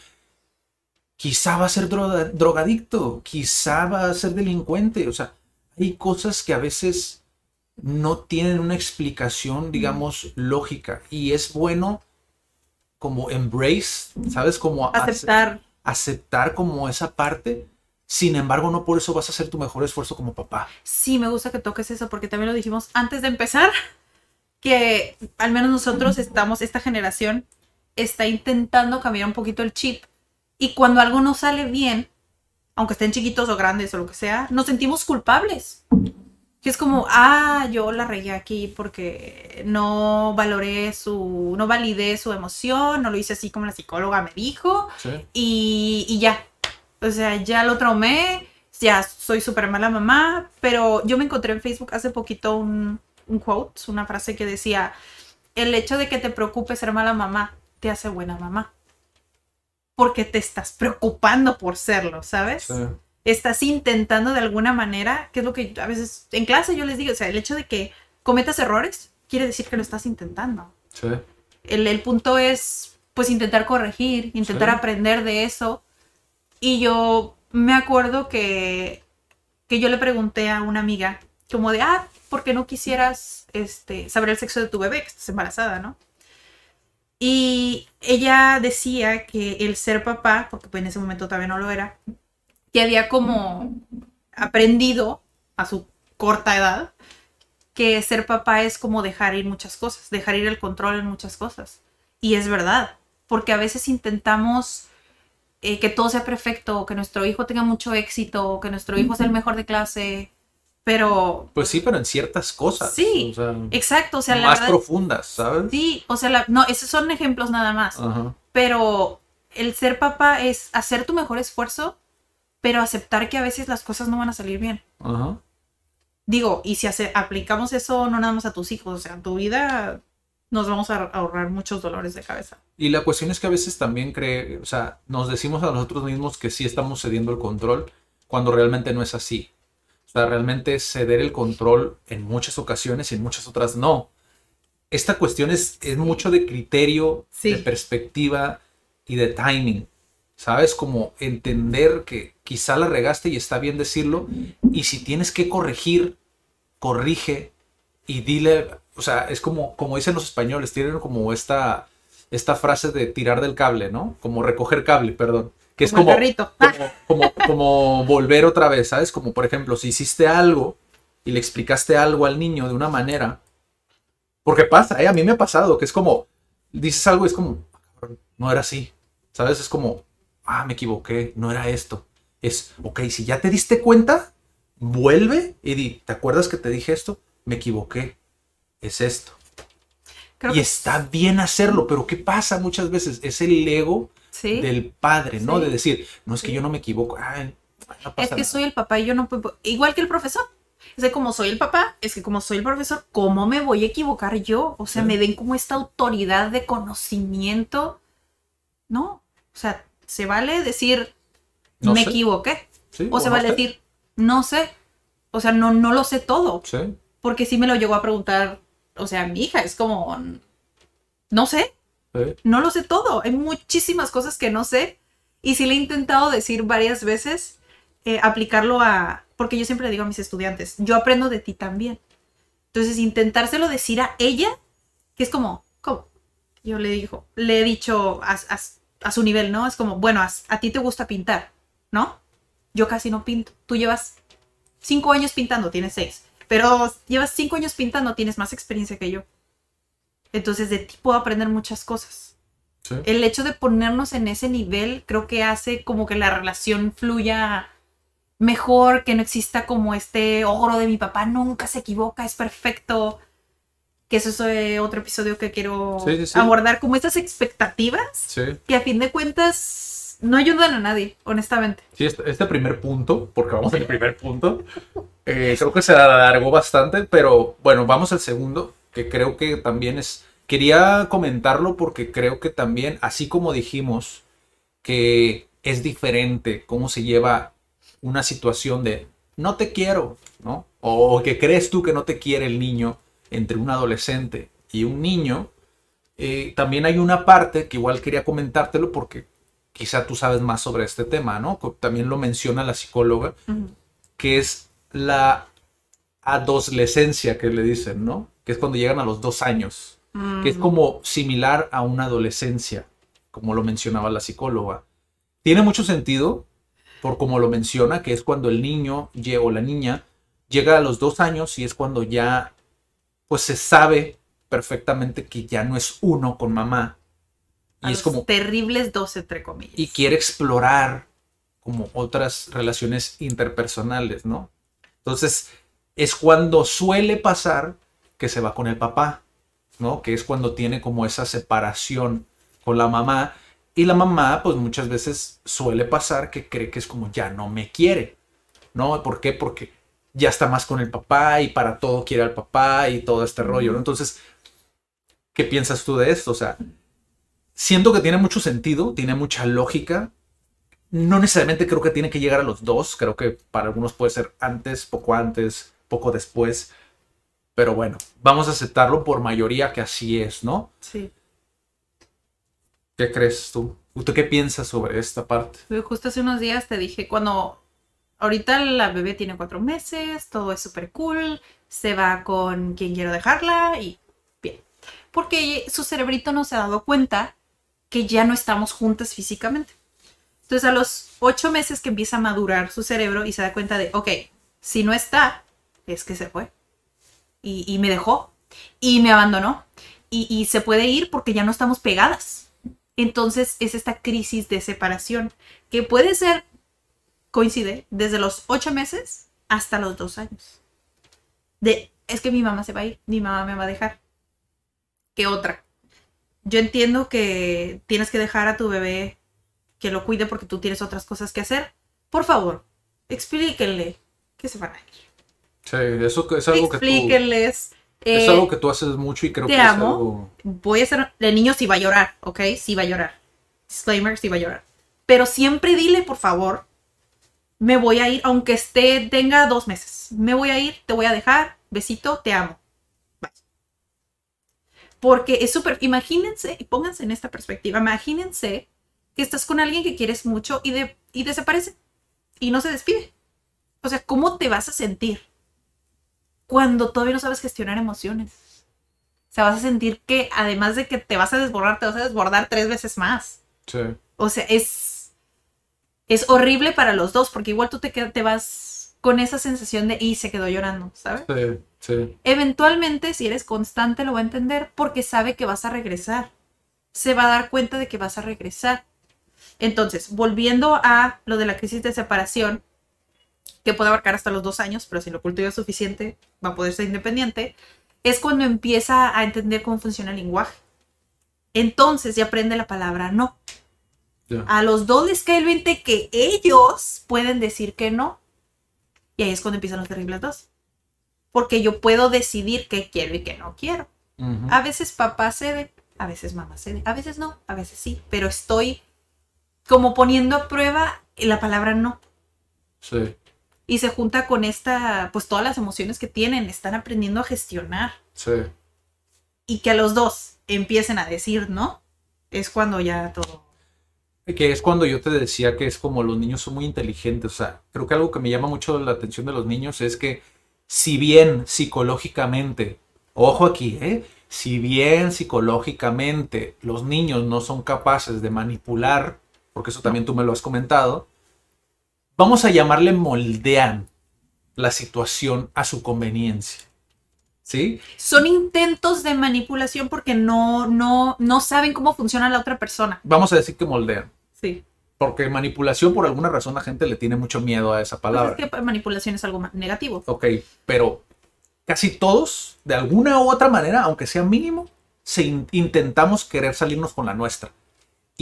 Speaker 2: quizá va a ser drogadicto, quizá va a ser delincuente. O sea, hay cosas que a veces no tienen una explicación, digamos, lógica. Y es bueno como embrace, ¿sabes? Como aceptar. aceptar como esa parte sin embargo, no por eso vas a hacer tu mejor esfuerzo como papá.
Speaker 1: Sí, me gusta que toques eso porque también lo dijimos antes de empezar, que al menos nosotros estamos, esta generación está intentando cambiar un poquito el chip y cuando algo no sale bien, aunque estén chiquitos o grandes o lo que sea, nos sentimos culpables. Que es como, ah, yo la regué aquí porque no valoré su, no validé su emoción, no lo hice así como la psicóloga me dijo y, y ya, o sea, ya lo traumé, ya soy súper mala mamá, pero yo me encontré en Facebook hace poquito un, quote, una frase que decía, el hecho de que te preocupes ser mala mamá te hace buena mamá. Porque te estás preocupando por serlo, ¿sabes? Estás intentando de alguna manera, que es lo que a veces en clase yo les digo, o sea, el hecho de que cometas errores quiere decir que lo estás intentando. Sí. El, punto es, pues, intentar corregir, intentar aprender de eso y yo me acuerdo que, que yo le pregunté a una amiga, como de, ah, ¿por qué no quisieras este, saber el sexo de tu bebé que estás embarazada, no? Y ella decía que el ser papá, porque pues, en ese momento todavía no lo era, que había como aprendido a su corta edad que ser papá es como dejar ir muchas cosas, dejar ir el control en muchas cosas. Y es verdad, porque a veces intentamos eh, que todo sea perfecto, que nuestro hijo tenga mucho éxito, que nuestro hijo sea el mejor de clase, pero...
Speaker 2: Pues sí, pero en ciertas cosas. Sí,
Speaker 1: exacto, o sea, más
Speaker 2: profundas, ¿sabes?
Speaker 1: Sí, o sea, no, esos son ejemplos nada más, pero el ser papá es hacer tu mejor esfuerzo, pero aceptar que a veces las cosas no van a salir bien. Digo, y si aplicamos eso no nada más a tus hijos, o sea, a tu vida nos vamos a ahorrar muchos dolores de cabeza.
Speaker 2: Y la cuestión es que a veces también cree, o sea, nos decimos a nosotros mismos que sí estamos cediendo el control cuando realmente no es así. O sea, realmente ceder el control en muchas ocasiones y en muchas otras no. Esta cuestión es, mucho de criterio, de perspectiva y de timing. ¿Sabes? Como entender que quizá la regaste y está bien decirlo. Y si tienes que corregir, corrige y dile o sea, es como, como dicen los españoles, tienen como esta, esta frase de tirar del cable, ¿no? Como recoger cable, perdón. Que como es como, ah. como, como, volver otra vez, ¿sabes? Como por ejemplo, si hiciste algo y le explicaste algo al niño de una manera, porque pasa, ¿eh? a mí me ha pasado, que es como, dices algo y es como, ah, no era así, ¿sabes? Es como, ah, me equivoqué, no era esto. Es, ok, si ya te diste cuenta, vuelve y di, ¿te acuerdas que te dije esto? Me equivoqué es esto. y está bien hacerlo, pero ¿qué pasa muchas veces? Es el ego del padre, ¿no? De decir, no es que yo no me equivoco, ah, es que soy
Speaker 1: el papá y yo no puedo, igual que el profesor. Es que como soy el papá, es que como soy el profesor, ¿cómo me voy a equivocar yo? O sea, me ven como esta autoridad de conocimiento. No, o sea, se vale decir, me equivoqué.
Speaker 2: o se vale decir,
Speaker 1: no sé. O sea, no, no lo sé todo. Porque si me lo llegó a preguntar o sea, mi hija es como, no sé, ¿Eh? no lo sé todo, hay muchísimas cosas que no sé y sí le he intentado decir varias veces, eh, aplicarlo a, porque yo siempre le digo a mis estudiantes, yo aprendo de ti también. Entonces, intentárselo decir a ella, que es como, ¿cómo? Yo le digo, le he dicho a, su nivel, ¿no? Es como, bueno, a, a ti te gusta pintar, ¿no? Yo casi no pinto, tú llevas cinco años pintando, tienes seis pero llevas cinco años pinta, no tienes más experiencia que yo. Entonces de ti puedo aprender muchas cosas. El hecho de ponernos en ese nivel creo que hace como que la relación fluya mejor, que no exista como este ogro de mi papá nunca se equivoca, es perfecto. Que eso es eh, otro episodio que quiero abordar, como esas expectativas que a fin de cuentas no ayudan a nadie, honestamente.
Speaker 2: Sí, este, este primer punto, porque vamos al primer punto, eh, creo que se alargó bastante, pero bueno, vamos al segundo, que creo que también es... Quería comentarlo porque creo que también, así como dijimos que es diferente cómo se lleva una situación de no te quiero, ¿no? O que crees tú que no te quiere el niño entre un adolescente y un niño, eh, también hay una parte que igual quería comentártelo porque quizá tú sabes más sobre este tema, ¿no? También lo menciona la psicóloga, que es la adolescencia que le dicen, ¿no? Que es cuando llegan a los dos años, que es mm. como similar a una adolescencia, como lo mencionaba la psicóloga. Tiene mucho sentido, por como lo menciona, que es cuando el niño o la niña llega a los dos años y es cuando ya, pues se sabe perfectamente que ya no es uno con mamá. Y es como...
Speaker 1: Terribles dos, entre comillas.
Speaker 2: Y quiere explorar como otras relaciones interpersonales, ¿no? Entonces, es cuando suele pasar que se va con el papá, ¿no? Que es cuando tiene como esa separación con la mamá. Y la mamá, pues muchas veces suele pasar que cree que es como ya no me quiere, ¿no? ¿Por qué? Porque ya está más con el papá y para todo quiere al papá y todo este rollo, ¿no? Entonces, ¿qué piensas tú de esto? O sea, siento que tiene mucho sentido, tiene mucha lógica, no necesariamente creo que tiene que llegar a los dos, creo que para algunos puede ser antes, poco antes, poco después, pero bueno, vamos a aceptarlo por mayoría que así es, ¿no? Sí. ¿Qué crees tú? ¿Usted qué piensas sobre esta parte?
Speaker 1: Justo hace unos días te dije, cuando ahorita la bebé tiene cuatro meses, todo es súper cool, se va con quien quiero dejarla y bien. Porque su cerebrito no se ha dado cuenta que ya no estamos juntas físicamente. Entonces a los ocho meses que empieza a madurar su cerebro y se da cuenta de, ok, si no está, es que se fue. Y, me dejó. Y me abandonó. Y, y se puede ir porque ya no estamos pegadas. Entonces es esta crisis de separación que puede ser, coincide, desde los ocho meses hasta los dos años. De, es que mi mamá se va a ir, mi mamá me va a dejar. ¿Qué otra? Yo entiendo que tienes que dejar a tu bebé que lo cuide porque tú tienes otras cosas que hacer, por favor, explíquenle que se van a ir.
Speaker 2: Sí, eso es algo que
Speaker 1: es eh, algo
Speaker 2: que tú haces mucho y creo que amo. es algo...
Speaker 1: Voy a ser... El niño sí va a llorar, ¿ok? Sí va a llorar. Disclaimer, sí va a llorar. Pero siempre dile, por favor, me voy a ir, aunque esté, tenga dos meses. Me voy a ir, te voy a dejar, besito, te amo. Bye. Porque es súper, imagínense, y pónganse en esta perspectiva, imagínense que estás con alguien que quieres mucho y, de, desaparece y no se despide. O sea, ¿cómo te vas a sentir cuando todavía no sabes gestionar emociones? O sea, vas a sentir que además de que te vas a desbordar, te vas a desbordar tres veces más. Sí. O sea, es, es horrible para los dos, porque igual tú te, te vas con esa sensación de, y se quedó llorando, ¿sabes?
Speaker 2: Sí, sí.
Speaker 1: Eventualmente, si eres constante, lo va a entender porque sabe que vas a regresar. Se va a dar cuenta de que vas a regresar. Entonces, volviendo a lo de la crisis de separación, que puede abarcar hasta los dos años, pero si lo cultiva suficiente, va a poder ser independiente, es cuando empieza a entender cómo funciona el lenguaje. Entonces ya aprende la palabra no. A los dos les cae el 20 que ellos pueden decir que no. Y ahí es cuando empiezan los terribles dos. Porque yo puedo decidir qué quiero y qué no quiero. A veces papá cede, a veces mamá cede, a veces no, a veces sí, pero estoy como poniendo a prueba la palabra no. Sí. Y se junta con esta, pues todas las emociones que tienen, están aprendiendo a gestionar. Sí. Y que a los dos empiecen a decir no, es cuando ya todo. Que
Speaker 2: es cuando yo te decía que es como los niños son muy inteligentes. O sea, creo que algo que me llama mucho la atención de los niños es que, si bien psicológicamente, ojo aquí, ¿eh? si bien psicológicamente los niños no son capaces de manipular porque eso también tú me lo has comentado, vamos a llamarle moldean la situación a su conveniencia. ¿Sí?
Speaker 1: Son intentos de manipulación porque no, no, no saben cómo funciona la otra persona.
Speaker 2: Vamos a decir que moldean. Sí. Porque manipulación, por alguna razón, la gente le tiene mucho miedo a esa pues palabra. que
Speaker 1: manipulación es algo negativo.
Speaker 2: Ok, pero casi todos, de alguna u otra manera, aunque sea mínimo, se intentamos querer salirnos con la nuestra.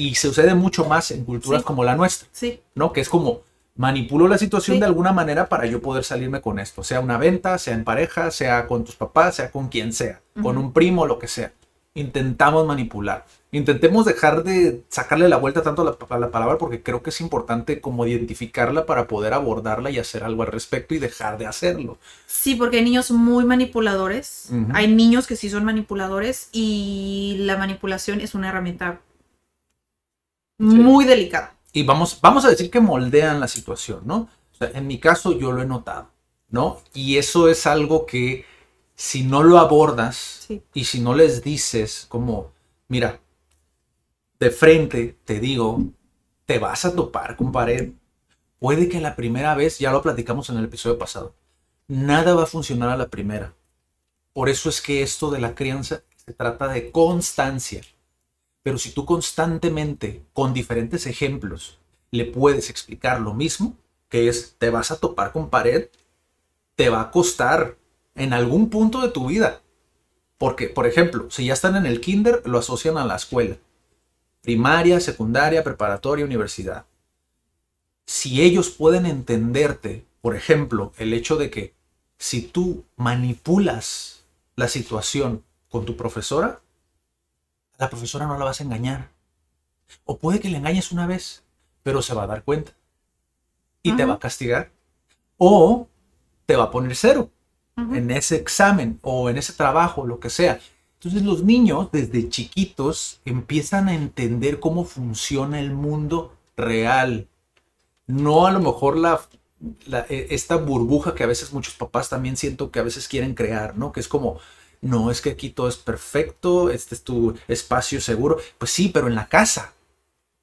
Speaker 2: Y sucede mucho más en culturas como la nuestra, sí. ¿no? Que es como manipulo la situación de alguna manera para yo poder salirme con esto, sea una venta, sea en pareja, sea con tus papás, sea con quien sea, con un primo, lo que sea. Intentamos manipular. Intentemos dejar de sacarle la vuelta tanto a la, palabra porque creo que es importante como identificarla para poder abordarla y hacer algo al respecto y dejar de hacerlo.
Speaker 1: Sí, porque hay niños muy manipuladores, hay niños que sí son manipuladores y la manipulación es una herramienta muy
Speaker 2: delicada. Y vamos, vamos a decir que moldean la situación, ¿no? en mi caso yo lo he notado, ¿no? Y eso es algo que si no lo abordas y si no les dices como, mira, de frente te digo, te vas a topar con pared. Puede que la primera vez, ya lo platicamos en el episodio pasado, nada va a funcionar a la primera. Por eso es que esto de la crianza se trata de constancia. Pero si tú constantemente, con diferentes ejemplos, le puedes explicar lo mismo, que es te vas a topar con pared, te va a costar en algún punto de tu vida. Porque, por ejemplo, si ya están en el kinder, lo asocian a la escuela. Primaria, secundaria, preparatoria, universidad. Si ellos pueden entenderte, por ejemplo, el hecho de que si tú manipulas la situación con tu profesora, la profesora no la vas a engañar. O puede que le engañes una vez, pero se va a dar cuenta. Y te va a castigar. O te va a poner cero en ese examen o en ese trabajo, lo que sea. Entonces los niños desde chiquitos empiezan a entender cómo funciona el mundo real. No a lo mejor la, e, esta burbuja que a veces muchos papás también siento que a veces quieren crear, ¿no? Que es como, no, es que aquí todo es perfecto, este es tu espacio seguro. Pues sí, pero en la casa.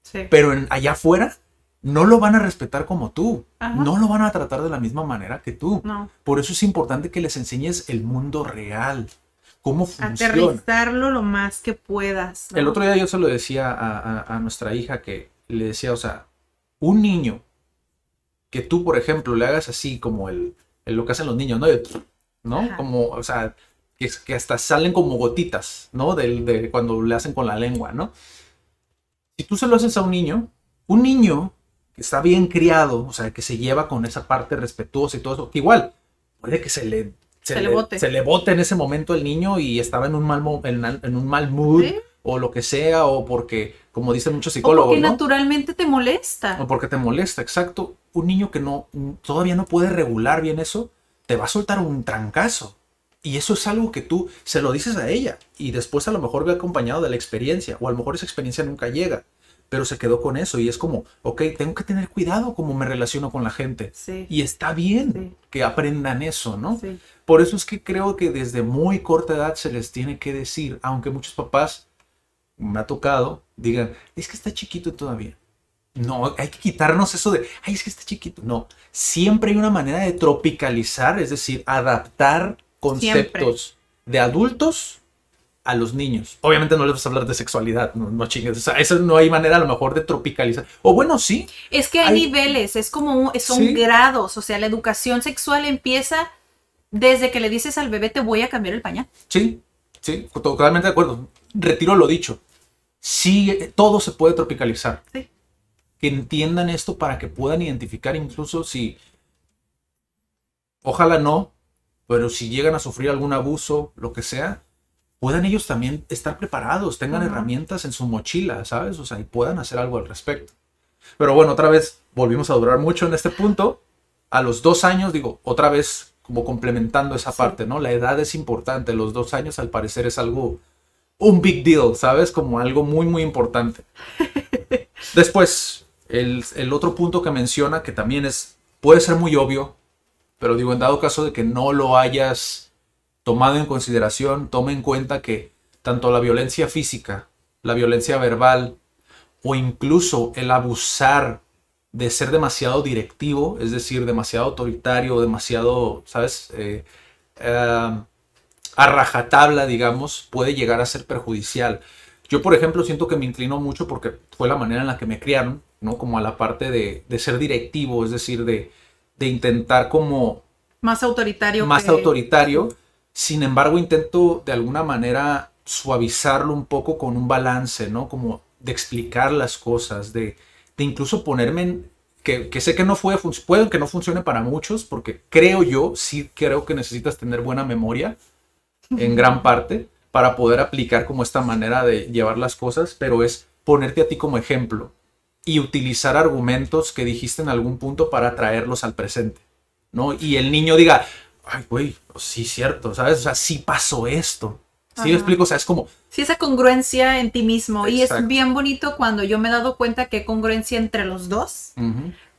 Speaker 2: Sí. Pero en, allá afuera no lo van a respetar como tú. No lo van a tratar de la misma manera que tú. Por eso es importante que les enseñes el mundo real. Cómo funciona.
Speaker 1: Aterrizarlo lo más que puedas. El otro
Speaker 2: día yo se lo decía a, nuestra hija que le decía, o sea, un niño que tú, por ejemplo, le hagas así como el, lo que hacen los niños, ¿no? ¿no? Como, o sea, que, hasta salen como gotitas, ¿no? De, cuando le hacen con la lengua, ¿no? Si tú se lo haces a un niño, un niño que está bien criado, o sea, que se lleva con esa parte respetuosa y todo eso, igual puede que se le se, le, bote. en ese momento el niño y estaba en un mal, en, un mal mood o lo que sea, o porque, como dicen muchos psicólogos. porque
Speaker 1: naturalmente te molesta. O
Speaker 2: porque te molesta, exacto. Un niño que no todavía no puede regular bien eso, te va a soltar un trancazo. Y eso es algo que tú se lo dices a ella y después a lo mejor ve acompañado de la experiencia o a lo mejor esa experiencia nunca llega, pero se quedó con eso y es como, ok, tengo que tener cuidado como me relaciono con la gente. Y está bien que aprendan eso, ¿no? Por eso es que creo que desde muy corta edad se les tiene que decir, aunque muchos papás me ha tocado, digan, es que está chiquito todavía. No, hay que quitarnos eso de, ay, es que está chiquito. No, siempre hay una manera de tropicalizar, es decir, adaptar conceptos de adultos a los niños. Obviamente no les vas a hablar de sexualidad, no, no O sea, eso no hay manera a lo mejor de tropicalizar. O bueno, sí.
Speaker 1: Es que hay, niveles, es como, son grados. O sea, la educación sexual empieza desde que le dices al bebé te voy a cambiar el pañal.
Speaker 2: Sí, sí, totalmente de acuerdo. Retiro lo dicho. Sí, todo se puede tropicalizar. Sí. Que entiendan esto para que puedan identificar incluso si... Ojalá no, pero si llegan a sufrir algún abuso, lo que sea, puedan ellos también estar preparados, tengan herramientas en su mochila, ¿sabes? O sea, y puedan hacer algo al respecto. Pero bueno, otra vez, volvimos a durar mucho en este punto. A los dos años, digo, otra vez como complementando esa parte, ¿no? La edad es importante, los dos años al parecer es algo, un big deal, ¿sabes? Como algo muy, muy importante. Después, el, el otro punto que menciona, que también es, puede ser muy obvio, pero digo, en dado caso de que no lo hayas tomado en consideración, tome en cuenta que tanto la violencia física, la violencia verbal o incluso el abusar de ser demasiado directivo, es decir, demasiado autoritario, demasiado, ¿sabes? Eh, eh, a rajatabla, digamos, puede llegar a ser perjudicial. Yo, por ejemplo, siento que me inclino mucho porque fue la manera en la que me criaron, ¿no? Como a la parte de ser directivo, es decir, de, de intentar como...
Speaker 1: Más autoritario. Más
Speaker 2: autoritario. Sin embargo, intento de alguna manera suavizarlo un poco con un balance, ¿no? Como de explicar las cosas, de, de incluso ponerme en... Que, que sé que no fue, Puedo que no funcione para muchos, porque creo yo, sí creo que necesitas tener buena memoria en gran parte para poder aplicar como esta manera de llevar las cosas, pero es ponerte a ti como ejemplo y utilizar argumentos que dijiste en algún punto para traerlos al presente, ¿no? Y el niño diga, ay, güey, pues sí, cierto, ¿sabes? O sea, sí pasó esto. ¿Sí lo explico? O sea, es como...
Speaker 1: Sí, esa congruencia en ti mismo. Y es bien bonito cuando yo me he dado cuenta que hay congruencia entre los dos.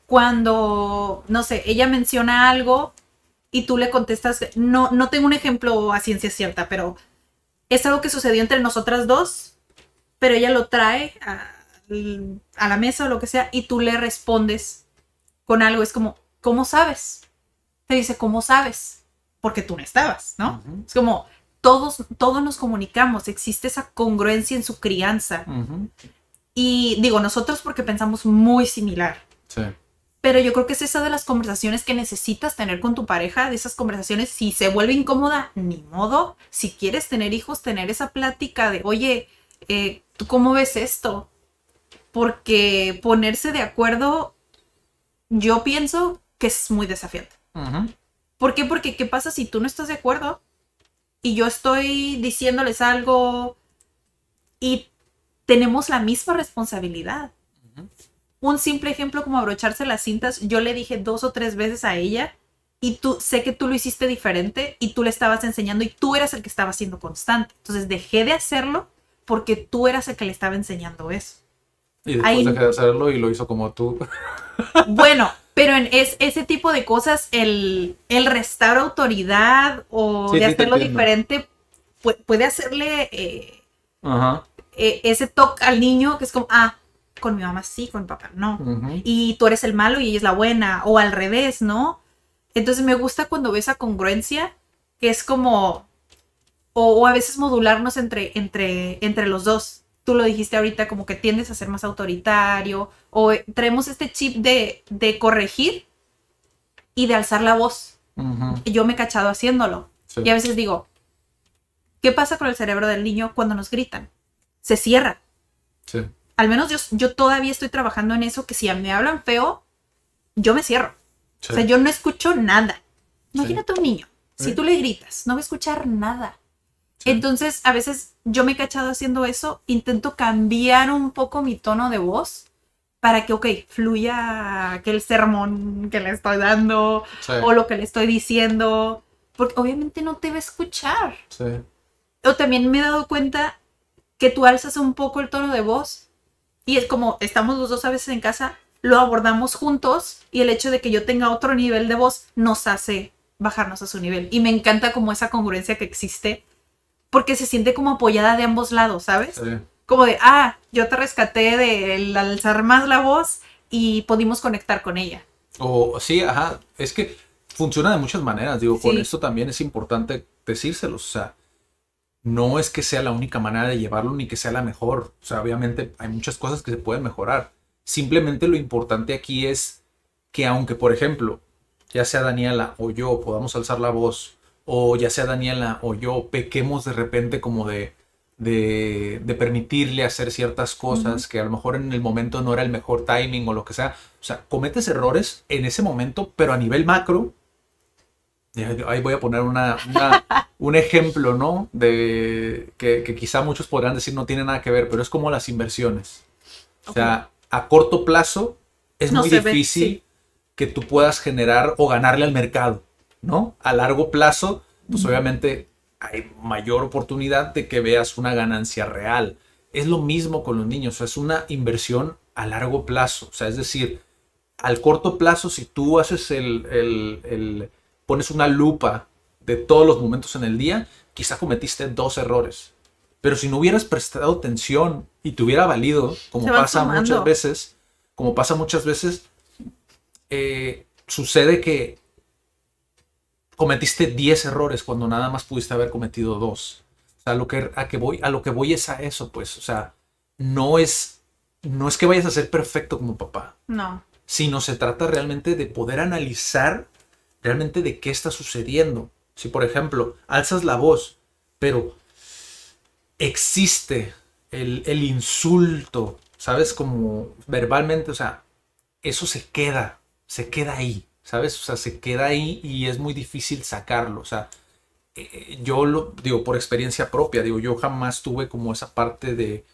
Speaker 1: Cuando, no sé, ella menciona algo y tú le contestas, no, no tengo un ejemplo a ciencia cierta, pero es algo que sucedió entre nosotras dos, pero ella lo trae a, a la mesa o lo que sea y tú le respondes con algo, es como, ¿cómo sabes? Te dice, ¿cómo sabes? Porque tú no estabas, ¿no? Es como, todos, todos nos comunicamos, existe esa congruencia en su crianza. Y digo, nosotros porque pensamos muy similar. Sí. Pero yo creo que es esa de las conversaciones que necesitas tener con tu pareja, de esas conversaciones, si se vuelve incómoda, ni modo. Si quieres tener hijos, tener esa plática de, oye, eh, ¿tú cómo ves esto? porque ponerse de acuerdo, yo pienso que es muy desafiante. ¿Por qué? Porque ¿qué pasa si tú no estás de acuerdo y yo estoy diciéndoles algo y tenemos la misma responsabilidad? Un simple ejemplo como abrocharse las cintas, yo le dije dos o tres veces a ella y tú sé que tú lo hiciste diferente y tú le estabas enseñando y tú eras el que estaba siendo constante. Entonces dejé de hacerlo porque tú eras el que le estaba enseñando eso.
Speaker 2: Y después de hacerlo y lo hizo como tú.
Speaker 1: Bueno, pero en ese tipo de cosas, el, restar autoridad o de hacerlo diferente, puede hacerle eh, e, ese toque al niño que es como, ah, con mi mamá sí, con mi papá no. Y tú eres el malo y ella es la buena, o al revés, ¿no? Entonces me gusta cuando ves esa congruencia, que es como, o, o, a veces modularnos entre, entre, entre los dos tú lo dijiste ahorita, como que tiendes a ser más autoritario, o eh, traemos este chip de, corregir y de alzar la voz. Yo me he cachado haciéndolo. Y a veces digo, ¿qué pasa con el cerebro del niño cuando nos gritan? Se cierra. Al menos yo, todavía estoy trabajando en eso, que si me hablan feo, yo me cierro. O sea, yo no escucho nada. Imagínate un niño, si tú le gritas, no va a escuchar nada. Entonces, a veces yo me he cachado haciendo eso, intento cambiar un poco mi tono de voz para que, ok, fluya aquel sermón que le estoy dando o lo que le estoy diciendo, porque obviamente no te va a escuchar. Sí. O también me he dado cuenta que tú alzas un poco el tono de voz y es como estamos los dos a veces en casa, lo abordamos juntos y el hecho de que yo tenga otro nivel de voz nos hace bajarnos a su nivel. Y me encanta como esa congruencia que existe porque se siente como apoyada de ambos lados, ¿sabes? Como de, ah, yo te rescaté de alzar más la voz y pudimos conectar con ella.
Speaker 2: O sí, ajá, es que funciona de muchas maneras, digo, con esto también es importante decírselos, o sea, no es que sea la única manera de llevarlo ni que sea la mejor, o sea, obviamente hay muchas cosas que se pueden mejorar, simplemente lo importante aquí es que aunque, por ejemplo, ya sea Daniela o yo podamos alzar la voz o ya sea Daniela o yo, pequemos de repente como de, permitirle hacer ciertas cosas que a lo mejor en el momento no era el mejor timing o lo que sea. O sea, cometes errores en ese momento, pero a nivel macro, Ahí voy a poner una, un ejemplo, ¿no? De que, quizá muchos podrán decir no tiene nada que ver, pero es como las inversiones. O sea, a corto plazo es muy difícil que tú puedas generar o ganarle al mercado. ¿no? A largo plazo, pues obviamente hay mayor oportunidad de que veas una ganancia real. Es lo mismo con los niños, es una inversión a largo plazo, o sea, es decir, al corto plazo, si tú haces el, el, pones una lupa de todos los momentos en el día, quizá cometiste dos errores. Pero si no hubieras prestado atención y te hubiera valido, como pasa muchas veces, como pasa muchas veces, eh, sucede que cometiste 10 errores cuando nada más pudiste haber cometido dos. O sea, a lo que, voy, a lo que voy es a eso, pues. O sea, no es, no es que vayas a ser perfecto como papá. No. Sino se trata realmente de poder analizar realmente de qué está sucediendo. Si, por ejemplo, alzas la voz, pero existe el, el insulto, ¿sabes? Como verbalmente, o sea, eso se queda, se queda ahí. ¿sabes? O sea, se queda ahí y es muy difícil sacarlo. O sea, eh, eh, yo lo digo por experiencia propia, digo, yo jamás tuve como esa parte de,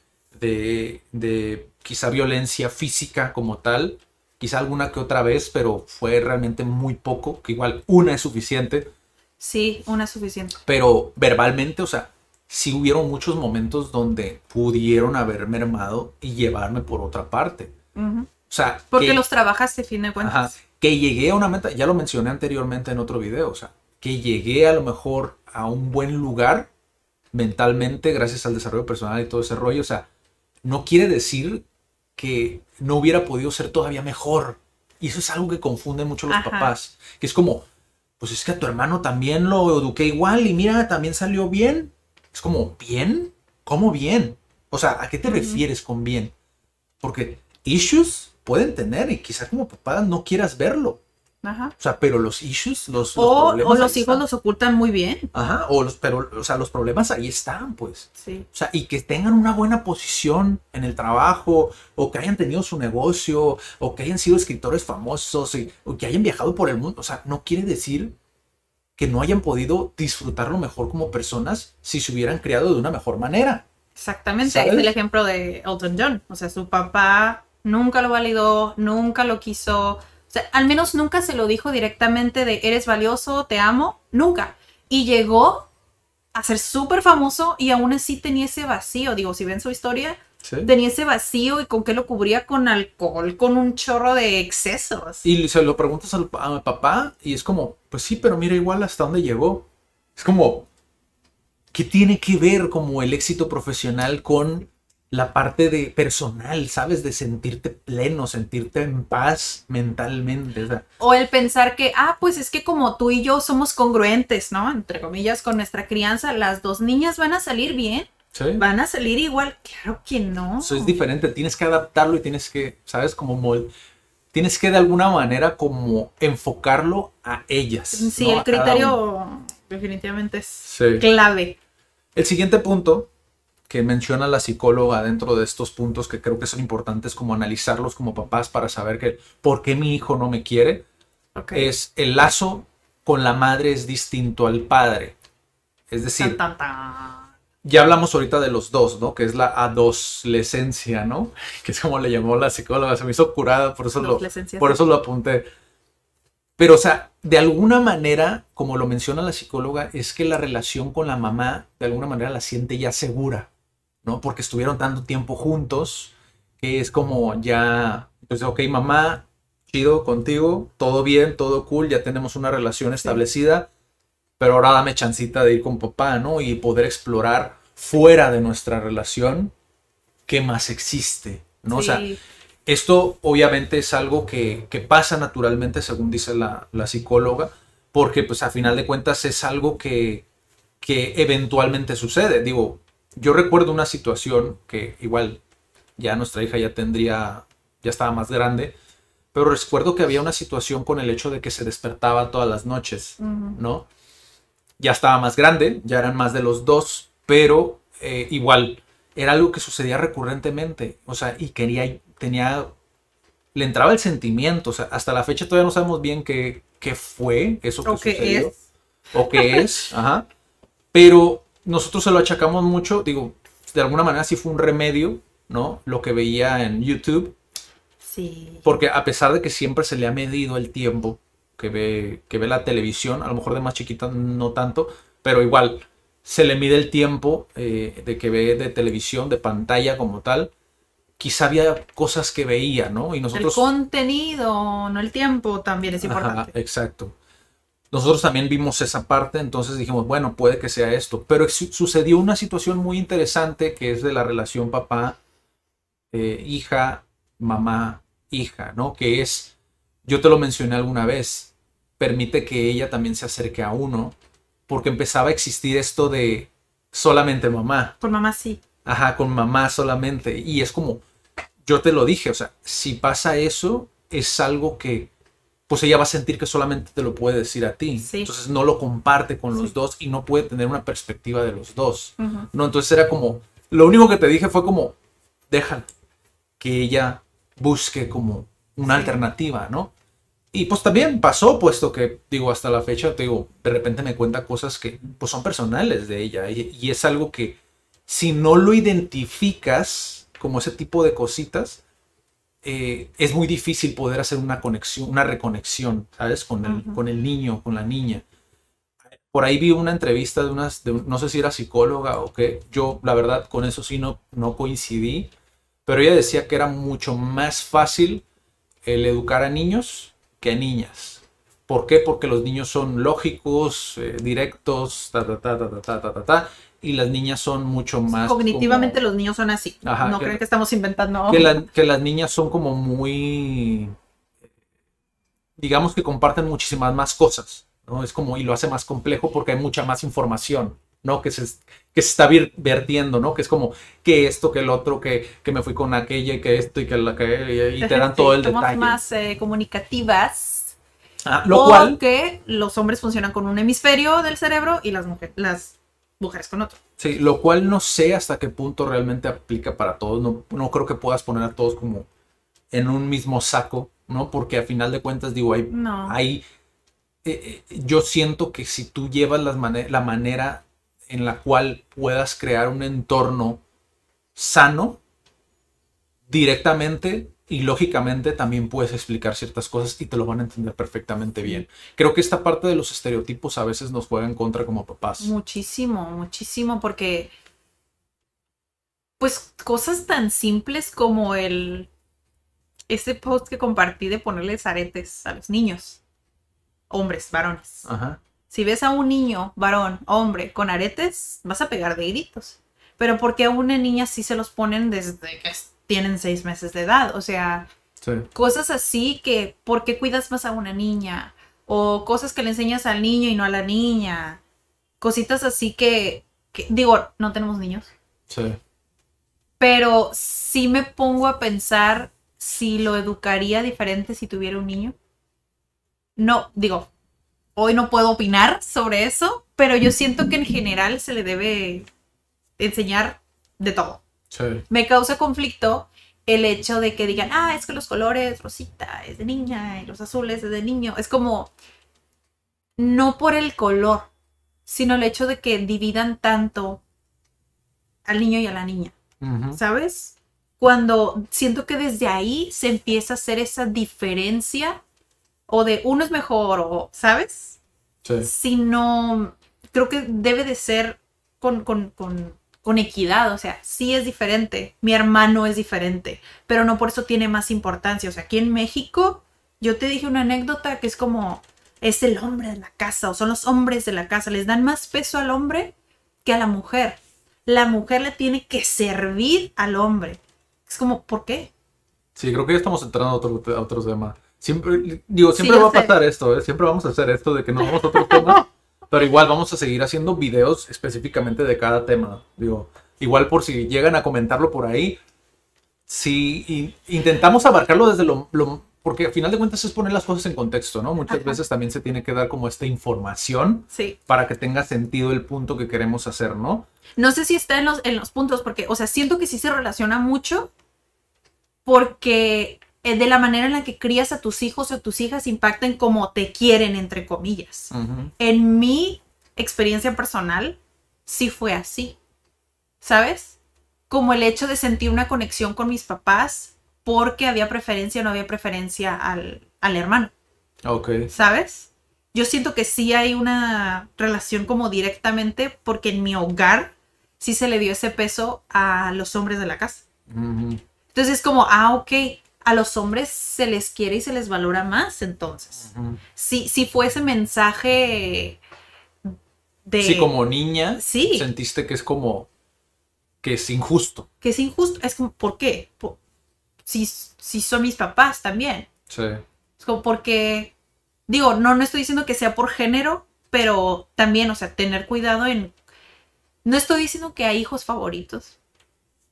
Speaker 2: quizá violencia física como tal, quizá alguna que otra vez, pero fue realmente muy poco, que igual una es suficiente.
Speaker 1: Sí, una es suficiente.
Speaker 2: Pero verbalmente, o sea, sí hubieron muchos momentos donde pudieron haber mermado y llevarme por otra parte. O sea, porque los
Speaker 1: los de fin de cuentas
Speaker 2: que llegué a una meta, ya lo mencioné anteriormente en otro video, o sea, que llegué a lo mejor a un buen lugar mentalmente gracias al desarrollo personal y todo ese rollo, o sea, no quiere decir que no hubiera podido ser todavía mejor. Y eso es algo que confunde mucho a los papás, que es como, pues es que a tu hermano también lo eduqué igual y mira, también salió bien. Es como, ¿bien? ¿Cómo bien? O sea, ¿a qué te refieres con bien? Porque issues pueden tener y quizás como papá no quieras verlo. Ajá. O sea, pero los issues, los, problemas. O los
Speaker 1: hijos los ocultan muy bien.
Speaker 2: Ajá, o los, pero, o sea, los problemas ahí están, pues. Sí. O sea, y que tengan una buena posición en el trabajo, o que hayan tenido su negocio, o que hayan sido escritores famosos, o que hayan viajado por el mundo. O sea, no quiere decir que no hayan podido disfrutarlo mejor como personas si se hubieran criado de una mejor manera.
Speaker 1: Exactamente, es el ejemplo de Elton John. O sea, su papá nunca lo validó, nunca lo quiso, o sea, al menos nunca se lo dijo directamente de eres valioso, te amo, nunca. Y llegó a ser súper famoso y aún así tenía ese vacío, digo, si ven su historia, tenía ese vacío y con qué lo cubría con alcohol, con un chorro de excesos.
Speaker 2: Y se lo preguntas al, a mi papá y es como, pues sí, pero mira igual hasta dónde llegó. Es como, ¿qué tiene que ver como el éxito profesional con la parte de personal, ¿sabes? De sentirte pleno, sentirte en paz mentalmente.
Speaker 1: O, el pensar que, ah, pues es que como tú y yo somos congruentes, ¿no? Entre comillas, con nuestra crianza, las dos niñas van a salir bien. ¿Sí? Van a salir igual, claro que no. Eso es
Speaker 2: diferente, tienes que adaptarlo y tienes que, ¿sabes? Como tienes que de alguna manera como enfocarlo a ellas. Sí, el criterio
Speaker 1: definitivamente es clave.
Speaker 2: El siguiente punto que menciona la psicóloga dentro de estos puntos que creo que son importantes como analizarlos como papás para saber que por qué mi hijo no me quiere, es el lazo con la madre es distinto al padre. Es decir, ya hablamos ahorita de los dos, ¿no? Que es la adolescencia, ¿no? Que es como le llamó la psicóloga, se me hizo curada, por eso, por eso lo apunté. Pero, o sea, de alguna manera, como lo menciona la psicóloga, es que la relación con la mamá, de alguna manera la siente ya segura. ¿no? Porque estuvieron tanto tiempo juntos que es como ya, pues, ok, mamá, chido contigo, todo bien, todo cool, ya tenemos una relación establecida, pero ahora dame chancita de ir con papá, ¿no? Y poder explorar fuera de nuestra relación qué más existe, ¿no? O sea, esto obviamente es algo que, pasa naturalmente, según dice la, la, psicóloga, porque pues a final de cuentas es algo que, que eventualmente sucede. Digo, yo recuerdo una situación que igual ya nuestra hija ya tendría, ya estaba más grande, pero recuerdo que había una situación con el hecho de que se despertaba todas las noches, ¿no? Ya estaba más grande, ya eran más de los dos, pero eh, igual era algo que sucedía recurrentemente, o sea, y quería, tenía, le entraba el sentimiento, o sea, hasta la fecha todavía no sabemos bien qué, qué fue eso que sucedió, es. o qué es, ajá, pero nosotros se lo achacamos mucho, digo, de alguna manera sí fue un remedio, ¿no? Lo que veía en YouTube. Sí. Porque a pesar de que siempre se le ha medido el tiempo que ve, que ve la televisión, a lo mejor de más chiquita no tanto, pero igual se le mide el tiempo eh, de que ve de televisión, de pantalla como tal. Quizá había cosas que veía, ¿no? Y nosotros... El
Speaker 1: contenido, no el tiempo, también es importante.
Speaker 2: exacto. Nosotros también vimos esa parte, entonces dijimos, bueno, puede que sea esto. Pero sucedió una situación muy interesante que es de la relación papá, eh, hija, mamá, hija, ¿no? Que es, yo te lo mencioné alguna vez, permite que ella también se acerque a uno, porque empezaba a existir esto de solamente mamá. Con mamá sí. Ajá, con mamá solamente. Y es como, yo te lo dije, o sea, si pasa eso, es algo que pues ella va a sentir que solamente te lo puede decir a ti. Entonces no lo comparte con los dos y no puede tener una perspectiva de los dos. No, entonces era como, lo único que te dije fue como, deja que ella busque como una alternativa, ¿no? Y pues también pasó, puesto que, digo, hasta la fecha, te digo, de repente me cuenta cosas que pues, son personales de ella y es algo que si no lo identificas como ese tipo de cositas, eh, es muy difícil poder hacer una conexión, una reconexión, ¿sabes? Con el, con el niño, con la niña. Por ahí vi una entrevista de unas, no sé si era psicóloga o qué, yo la verdad con eso sí no, no coincidí, pero ella decía que era mucho más fácil el educar a niños que a niñas. ¿Por qué? Porque los niños son lógicos, eh, directos, ta, ta, ta, ta, ta, ta, ta, ta, y las niñas son mucho más. Cognitivamente
Speaker 1: los niños son así. no creen que estamos inventando. Que,
Speaker 2: que, las niñas son como muy. Digamos que comparten muchísimas más cosas, ¿no? Es como, y lo hace más complejo porque hay mucha más información, ¿no? Que se, que se está vertiendo, ¿no? Que es como, que esto, que el otro, que, me fui con aquella, que esto y que la que. Y te dan todo el Somos detalle. más
Speaker 1: eh, comunicativas.
Speaker 2: Ah, lo cual.
Speaker 1: que los hombres funcionan con un hemisferio del cerebro y las mujeres, las mujeres con otro.
Speaker 2: Sí, lo cual no sé hasta qué punto realmente aplica para todos. No, no creo que puedas poner a todos como en un mismo saco, ¿no? Porque a final de cuentas, digo, hay... No. hay eh, eh, yo siento que si tú llevas la manera en la cual puedas crear un entorno sano, directamente y lógicamente también puedes explicar ciertas cosas y te lo van a entender perfectamente bien. Creo que esta parte de los estereotipos a veces nos juega en contra como papás.
Speaker 1: Muchísimo, muchísimo, porque pues cosas tan simples como el ese post que compartí de ponerles aretes a los niños, hombres, varones. Ajá. Si ves a un niño, varón, hombre, con aretes, vas a pegar de gritos. Pero porque a una niña sí se los ponen desde que tienen seis meses de edad. O sea, cosas así que, ¿por qué cuidas más a una niña? O cosas que le enseñas al niño y no a la niña. Cositas así que, que digo, no tenemos niños. Sí. Pero sí me pongo a pensar si lo educaría diferente si tuviera un niño. No, digo, hoy no puedo opinar sobre eso, pero yo siento que en general se le debe enseñar de todo. Me causa conflicto el hecho de que digan, ah, es que los colores, rosita es de niña y los azules es de niño. Es como, no por el color, sino el hecho de que dividan tanto al niño y a la niña, ¿sabes? Cuando siento que desde ahí se empieza a hacer esa diferencia o de uno es mejor o, ¿sabes? Sí. Si creo que debe de ser con con equidad, o sea, sí es diferente, mi hermano es diferente, pero no por eso tiene más importancia. O sea, aquí en México, yo te dije una anécdota que es como, es el hombre de la casa, o son los hombres de la casa, les dan más peso al hombre que a la mujer. La mujer le tiene que servir al hombre. Es como, ¿por qué?
Speaker 2: Sí, creo que ya estamos entrando a otro, a tema. Siempre, digo, siempre va a pasar esto, ¿eh? siempre vamos a hacer esto de que no vamos a otros Pero igual vamos a seguir haciendo videos específicamente de cada tema. Digo, igual por si llegan a comentarlo por ahí, si intentamos abarcarlo desde lo, porque al final de cuentas es poner las cosas en contexto, ¿no? Muchas veces también se tiene que dar como esta información sí. para que tenga sentido el punto que queremos hacer, ¿no?
Speaker 1: No sé si está los, en los puntos, porque, o sea, siento que sí se relaciona mucho porque eh, de la manera en la que crías a tus hijos o tus hijas impacten como cómo te quieren, entre comillas. En mi experiencia personal, sí fue así. ¿Sabes? Como el hecho de sentir una conexión con mis papás porque había preferencia o no había preferencia al, hermano. Ok. ¿Sabes? Yo siento que sí hay una relación como directamente porque en mi hogar sí se le dio ese peso a los hombres de la casa. Entonces es como, ah, ok, a los hombres se les quiere y se les valora más entonces. si, si fue ese mensaje de... Sí, como niña, sí. sentiste que es como... que es injusto. Que es injusto, es como, ¿por qué? si, si son mis papás también. Sí. Es como porque, digo, no, no estoy diciendo que sea por género, pero también, o sea, tener cuidado en... No estoy diciendo que hay hijos favoritos.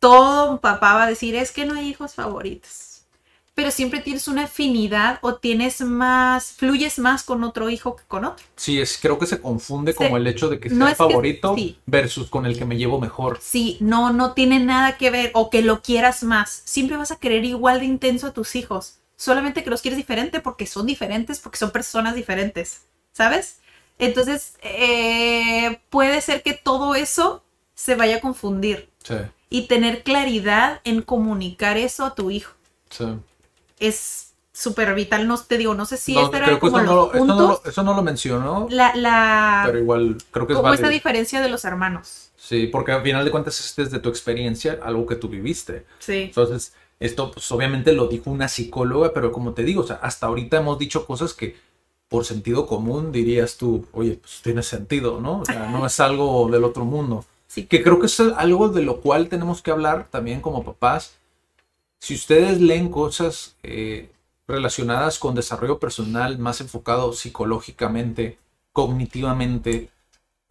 Speaker 1: Todo papá va a decir, es que no hay hijos favoritos pero siempre tienes una afinidad o tienes más, fluyes más con otro hijo que con otro.
Speaker 2: Sí, es, creo que se confunde como el hecho de que sea el favorito versus con el que me llevo mejor.
Speaker 1: Sí, no, no tiene nada que ver o que lo quieras más. Siempre vas a querer igual de intenso a tus hijos, solamente que los quieres diferente porque son diferentes, porque son personas diferentes, ¿sabes? Entonces, eh, puede ser que todo eso se vaya a confundir. Sí. Y tener claridad en comunicar eso a tu hijo. Sí es súper vital. No te digo, no sé si era como los
Speaker 2: eso no lo mencionó.
Speaker 1: La, la, pero
Speaker 2: igual creo que es como esa
Speaker 1: diferencia de los hermanos.
Speaker 2: Sí, porque al final de cuentas es desde tu experiencia, algo que tú viviste. Sí. Entonces, esto pues, obviamente lo dijo una psicóloga, pero como te digo, o sea, hasta ahorita hemos dicho cosas que por sentido común dirías tú, oye, pues tiene sentido, ¿no? O sea, no es algo del otro mundo. Sí. Que creo que es algo de lo cual tenemos que hablar también como papás si ustedes leen cosas eh, relacionadas con desarrollo personal más enfocado psicológicamente, cognitivamente,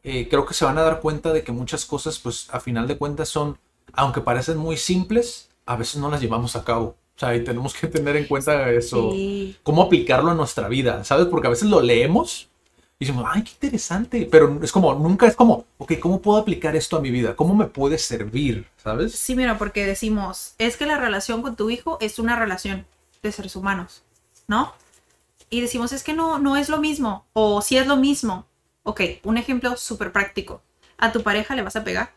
Speaker 2: eh, creo que se van a dar cuenta de que muchas cosas, pues a final de cuentas son, aunque parecen muy simples, a veces no las llevamos a cabo. O sea, tenemos que tener en cuenta eso, cómo aplicarlo a nuestra vida, ¿sabes? Porque a veces lo leemos y decimos, ay, qué interesante, pero es como, nunca es como, ok, ¿cómo puedo aplicar esto a mi vida? ¿Cómo me puede servir? ¿Sabes?
Speaker 1: Sí, mira, porque decimos, es que la relación con tu hijo es una relación de seres humanos, ¿no? Y decimos, es que no, no es lo mismo, o si es lo mismo. Ok, un ejemplo súper práctico. ¿A tu pareja le vas a pegar?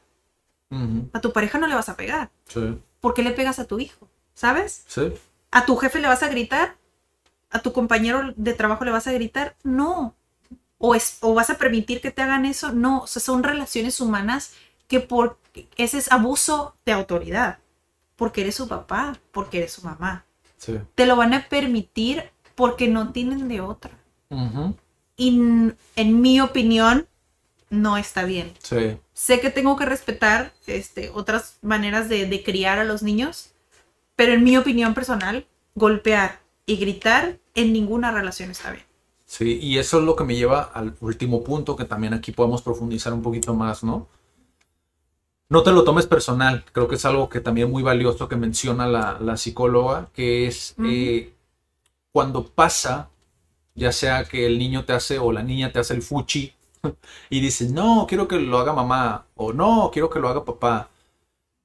Speaker 1: A tu pareja no le vas a pegar. Sí. ¿Por qué le pegas a tu hijo? ¿Sabes? Sí. ¿A tu jefe le vas a gritar? ¿A tu compañero de trabajo le vas a gritar? No, o, vas a permitir que te hagan eso. No, son relaciones humanas que por ese es abuso de autoridad, porque eres su papá, porque eres su mamá. Te lo van a permitir porque no tienen de otra. Y en mi opinión, no está bien. Sí. Sé que tengo que respetar este, otras maneras de criar a los niños, pero en mi opinión personal, golpear y gritar en ninguna relación está bien.
Speaker 2: Sí, y eso es lo que me lleva al último punto, que también aquí podemos profundizar un poquito más, ¿no? No te lo tomes personal, creo que es algo que también muy valioso que menciona la, psicóloga, que es eh, cuando pasa, ya sea que el niño te hace o la niña te hace el fuchi y dices, no, quiero que lo haga mamá o no, quiero que lo haga papá.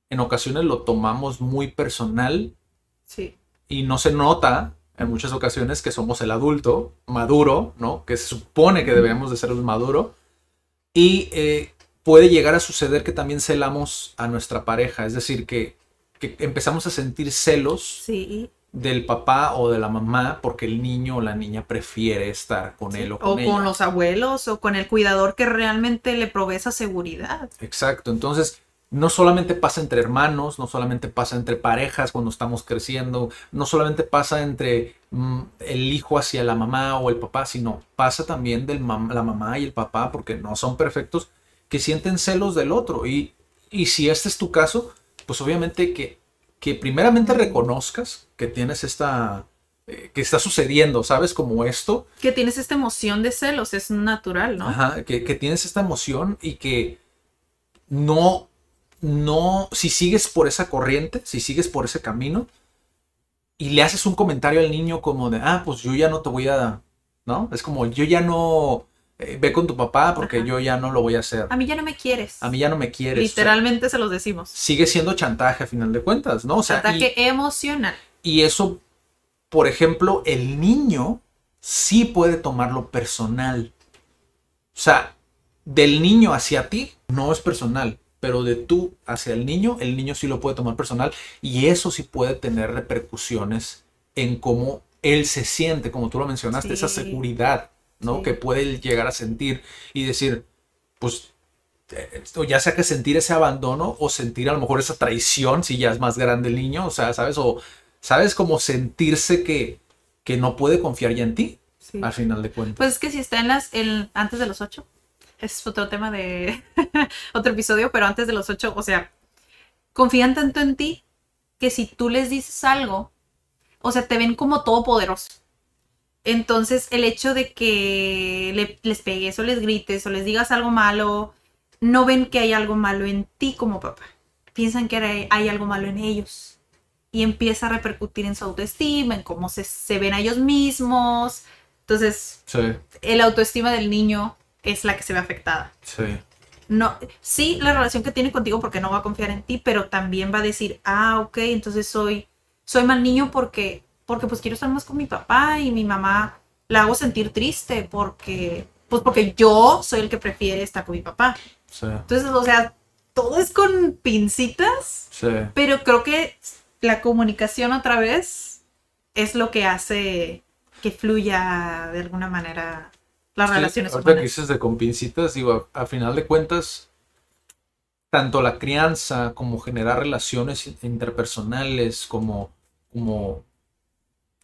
Speaker 2: En ocasiones lo tomamos muy personal y no se nota en muchas ocasiones que somos el adulto maduro, ¿no? Que se supone que debemos de ser un maduro. Y eh, puede llegar a suceder que también celamos a nuestra pareja, es decir, que, empezamos a sentir celos sí. del papá o de la mamá porque el niño o la niña prefiere estar con él o con O con los
Speaker 1: abuelos o con el cuidador que realmente le provee esa seguridad.
Speaker 2: Exacto, entonces no solamente pasa entre hermanos, no solamente pasa entre parejas cuando estamos creciendo, no solamente pasa entre mm, el hijo hacia la mamá o el papá, sino pasa también de la mamá y el papá, porque no son perfectos, que sienten celos del otro. Y, si este es tu caso, pues obviamente que, que primeramente reconozcas que tienes esta, eh, que está sucediendo, ¿sabes? Como esto.
Speaker 1: Que tienes esta emoción de celos, es natural, ¿no?
Speaker 2: Ajá, que, que, tienes esta emoción y que no no, si sigues por esa corriente, si sigues por ese camino, y le haces un comentario al niño como de, ah, pues yo ya no te voy a, ¿no? Es como, yo ya no, eh, ve con tu papá porque yo ya no lo voy a hacer. A
Speaker 1: mí ya no me quieres.
Speaker 2: A mí ya no me quieres. Literalmente
Speaker 1: se los decimos.
Speaker 2: Sigue siendo chantaje a final de cuentas, ¿no? sea, chantaje
Speaker 1: emocional.
Speaker 2: Y eso, por ejemplo, el niño sí puede tomarlo personal. O sea, del niño hacia ti no es personal pero de tú hacia el niño, el niño sí lo puede tomar personal y eso sí puede tener repercusiones en cómo él se siente, como tú lo mencionaste, esa seguridad, ¿no? Que puede llegar a sentir y decir, pues, o ya sea que sentir ese abandono o sentir a lo mejor esa traición si ya es más grande el niño, o sea, ¿sabes? O, ¿sabes? cómo sentirse que, que no puede confiar ya en ti, al final de cuentas.
Speaker 1: Pues es que si está en las, el, antes de los ocho, es otro tema de otro episodio, pero antes de los ocho, o sea, confían tanto en ti que si tú les dices algo, o sea, te ven como todopoderoso. Entonces, el hecho de que les pegues o les grites o les digas algo malo, no ven que hay algo malo en ti como papá. Piensan que hay, algo malo en ellos. Y empieza a repercutir en su autoestima, en cómo se, ven a ellos mismos. Entonces, el autoestima del niño es la que se ve afectada. Sí. No, sí, la relación que tiene contigo porque no va a confiar en ti, pero también va a decir, ah, ok, entonces soy, soy mal niño porque, porque pues quiero estar más con mi papá y mi mamá la hago sentir triste porque, pues porque yo soy el que prefiere estar con mi papá. Entonces, o sea, todo es con pincitas, pero creo que la comunicación otra vez es lo que hace que fluya de alguna manera las relaciones dices
Speaker 2: de compincitas, digo, a, final de cuentas, tanto la crianza como generar relaciones interpersonales, como, como,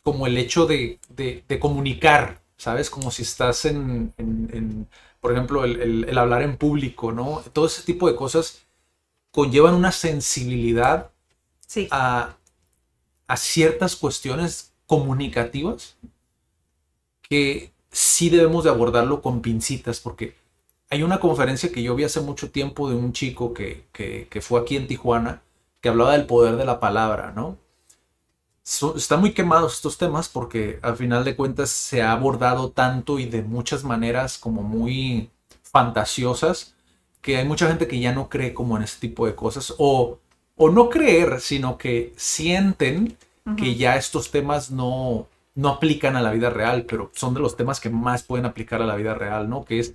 Speaker 2: como el hecho de, de, comunicar, ¿sabes? Como si estás en, por ejemplo, el, hablar en público, ¿no? Todo ese tipo de cosas conllevan una sensibilidad a, a ciertas cuestiones comunicativas que sí debemos de abordarlo con pincitas, porque hay una conferencia que yo vi hace mucho tiempo de un chico que, fue aquí en Tijuana, que hablaba del poder de la palabra, ¿no? están muy quemados estos temas porque al final de cuentas se ha abordado tanto y de muchas maneras como muy fantasiosas que hay mucha gente que ya no cree como en este tipo de cosas o, o no creer, sino que sienten que ya estos temas no, no aplican a la vida real, pero son de los temas que más pueden aplicar a la vida real, ¿no? Que es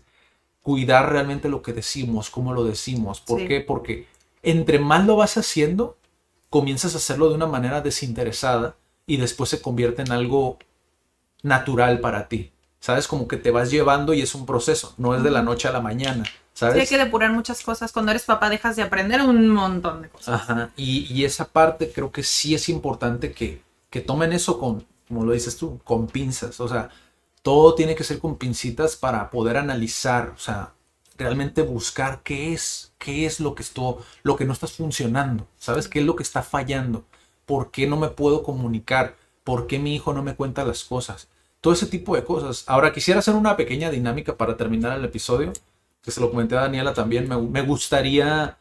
Speaker 2: cuidar realmente lo que decimos, cómo lo decimos. ¿Por qué? Porque entre más lo vas haciendo, comienzas a hacerlo de una manera desinteresada y después se convierte en algo natural para ti. ¿Sabes? Como que te vas llevando y es un proceso, no es de la noche a la mañana. ¿sabes? Sí, hay que
Speaker 1: depurar muchas cosas. Cuando eres papá dejas de aprender un montón de cosas.
Speaker 2: Ajá. Y, esa parte creo que sí es importante que, que tomen eso con, como lo dices tú, con pinzas. O sea, todo tiene que ser con pincitas para poder analizar, o sea, realmente buscar qué es, qué es lo que esto, lo que no estás funcionando, ¿sabes? ¿Qué es lo que está fallando? ¿Por qué no me puedo comunicar? ¿Por qué mi hijo no me cuenta las cosas? Todo ese tipo de cosas. Ahora quisiera hacer una pequeña dinámica para terminar el episodio, que se lo comenté a Daniela también. Me, me gustaría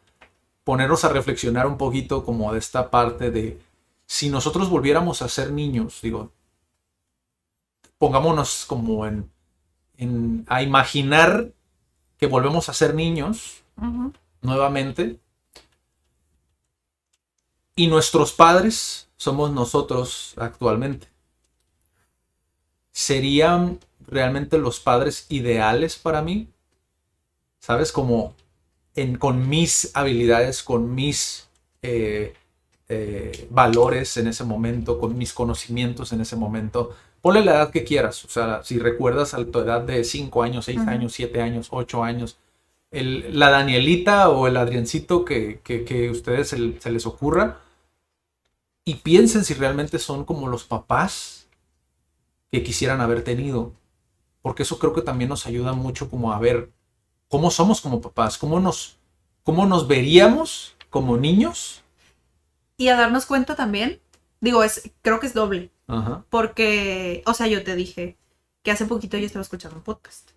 Speaker 2: ponernos a reflexionar un poquito como de esta parte de si nosotros volviéramos a ser niños, digo, pongámonos como en, a imaginar que volvemos a ser niños nuevamente y nuestros padres somos nosotros actualmente. ¿Serían realmente los padres ideales para mí? ¿Sabes? Como en, con mis habilidades, con mis eh, eh, valores en ese momento, con mis conocimientos en ese momento, Ponle la edad que quieras, o sea, si recuerdas a tu edad de 5 años, 6 años, 7 años, 8 años, la Danielita o el Adriancito que, que, ustedes se, les ocurra, y piensen si realmente son como los papás que quisieran haber tenido, porque eso creo que también nos ayuda mucho como a ver cómo somos como papás, cómo nos, cómo nos veríamos como niños.
Speaker 1: Y a darnos cuenta también, digo, es, creo que es doble, porque, o sea, yo te dije que hace poquito yo estaba escuchando un podcast.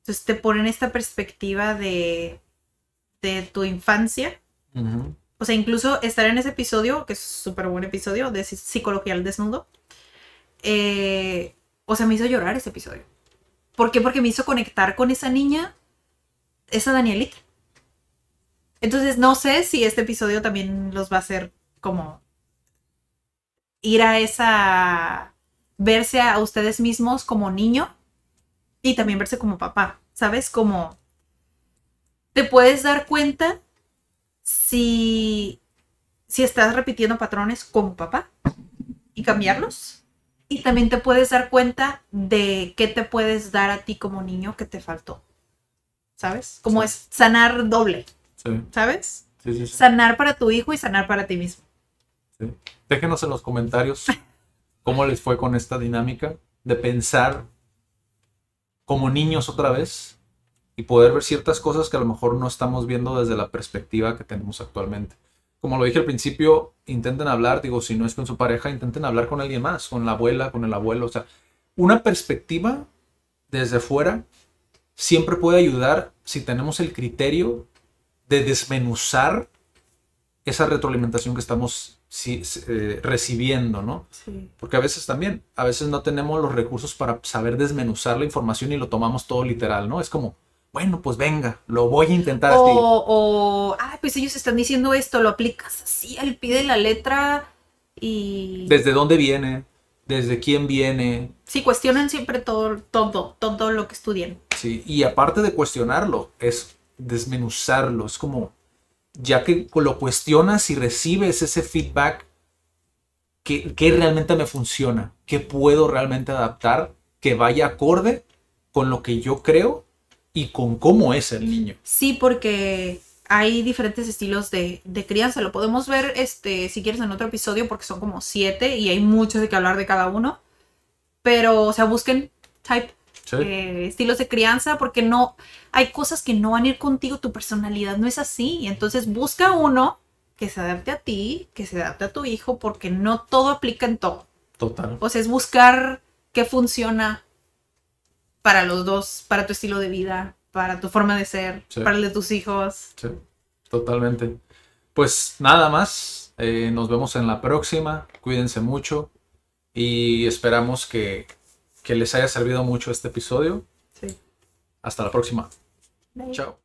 Speaker 1: Entonces te ponen esta perspectiva de, tu infancia. O sea, incluso estar en ese episodio, que es súper buen episodio, de psicología al desnudo. Eh, o sea, me hizo llorar ese episodio. ¿Por qué? Porque me hizo conectar con esa niña, esa Danielita. Entonces, no sé si este episodio también los va a hacer como ir a esa, verse a ustedes mismos como niño y también verse como papá, ¿sabes? Como te puedes dar cuenta si, si estás repitiendo patrones como papá y cambiarlos. Y también te puedes dar cuenta de qué te puedes dar a ti como niño que te faltó. ¿Sabes? Como es sanar doble. ¿Sabes? sanar para tu hijo y sanar para ti mismo.
Speaker 2: Déjenos en los comentarios cómo les fue con esta dinámica de pensar como niños otra vez y poder ver ciertas cosas que a lo mejor no estamos viendo desde la perspectiva que tenemos actualmente. Como lo dije al principio, intenten hablar, digo, si no es con su pareja, intenten hablar con alguien más, con la abuela, con el abuelo, o sea, una perspectiva desde fuera siempre puede ayudar si tenemos el criterio de desmenuzar esa retroalimentación que estamos eh, recibiendo, ¿no? Porque a veces también, a veces no tenemos los recursos para saber desmenuzar la información y lo tomamos todo literal, ¿no? Es como, bueno, pues venga, lo voy a intentar o,
Speaker 1: O, ah, pues ellos están diciendo esto, lo aplicas así, al pie de la letra y...
Speaker 2: ¿Desde dónde viene? ¿Desde quién viene?
Speaker 1: Sí, cuestionan siempre todo, todo, todo lo que estudian.
Speaker 2: Sí, y aparte de cuestionarlo, es desmenuzarlo, es como ya que lo cuestionas y recibes ese feedback, que, realmente me funciona? ¿Qué puedo realmente adaptar que vaya acorde con lo que yo creo y con cómo es el niño?
Speaker 1: Sí, porque hay diferentes estilos de, crianza. Lo podemos ver, este, si quieres, en otro episodio, porque son como siete y hay mucho de que hablar de cada uno. Pero, o sea, busquen Type eh, estilos de crianza, porque no, hay cosas que no van a ir contigo, tu personalidad no es así, entonces busca uno que se adapte a ti, que se adapte a tu hijo, porque no todo aplica en todo. Total. O sea, es buscar qué funciona para los dos, para tu estilo de vida, para tu forma de ser, para el de tus hijos.
Speaker 2: Sí, totalmente. Pues nada más, eh, nos vemos en la próxima, cuídense mucho y esperamos que que les haya servido mucho este episodio. Sí. Hasta la próxima. Chao.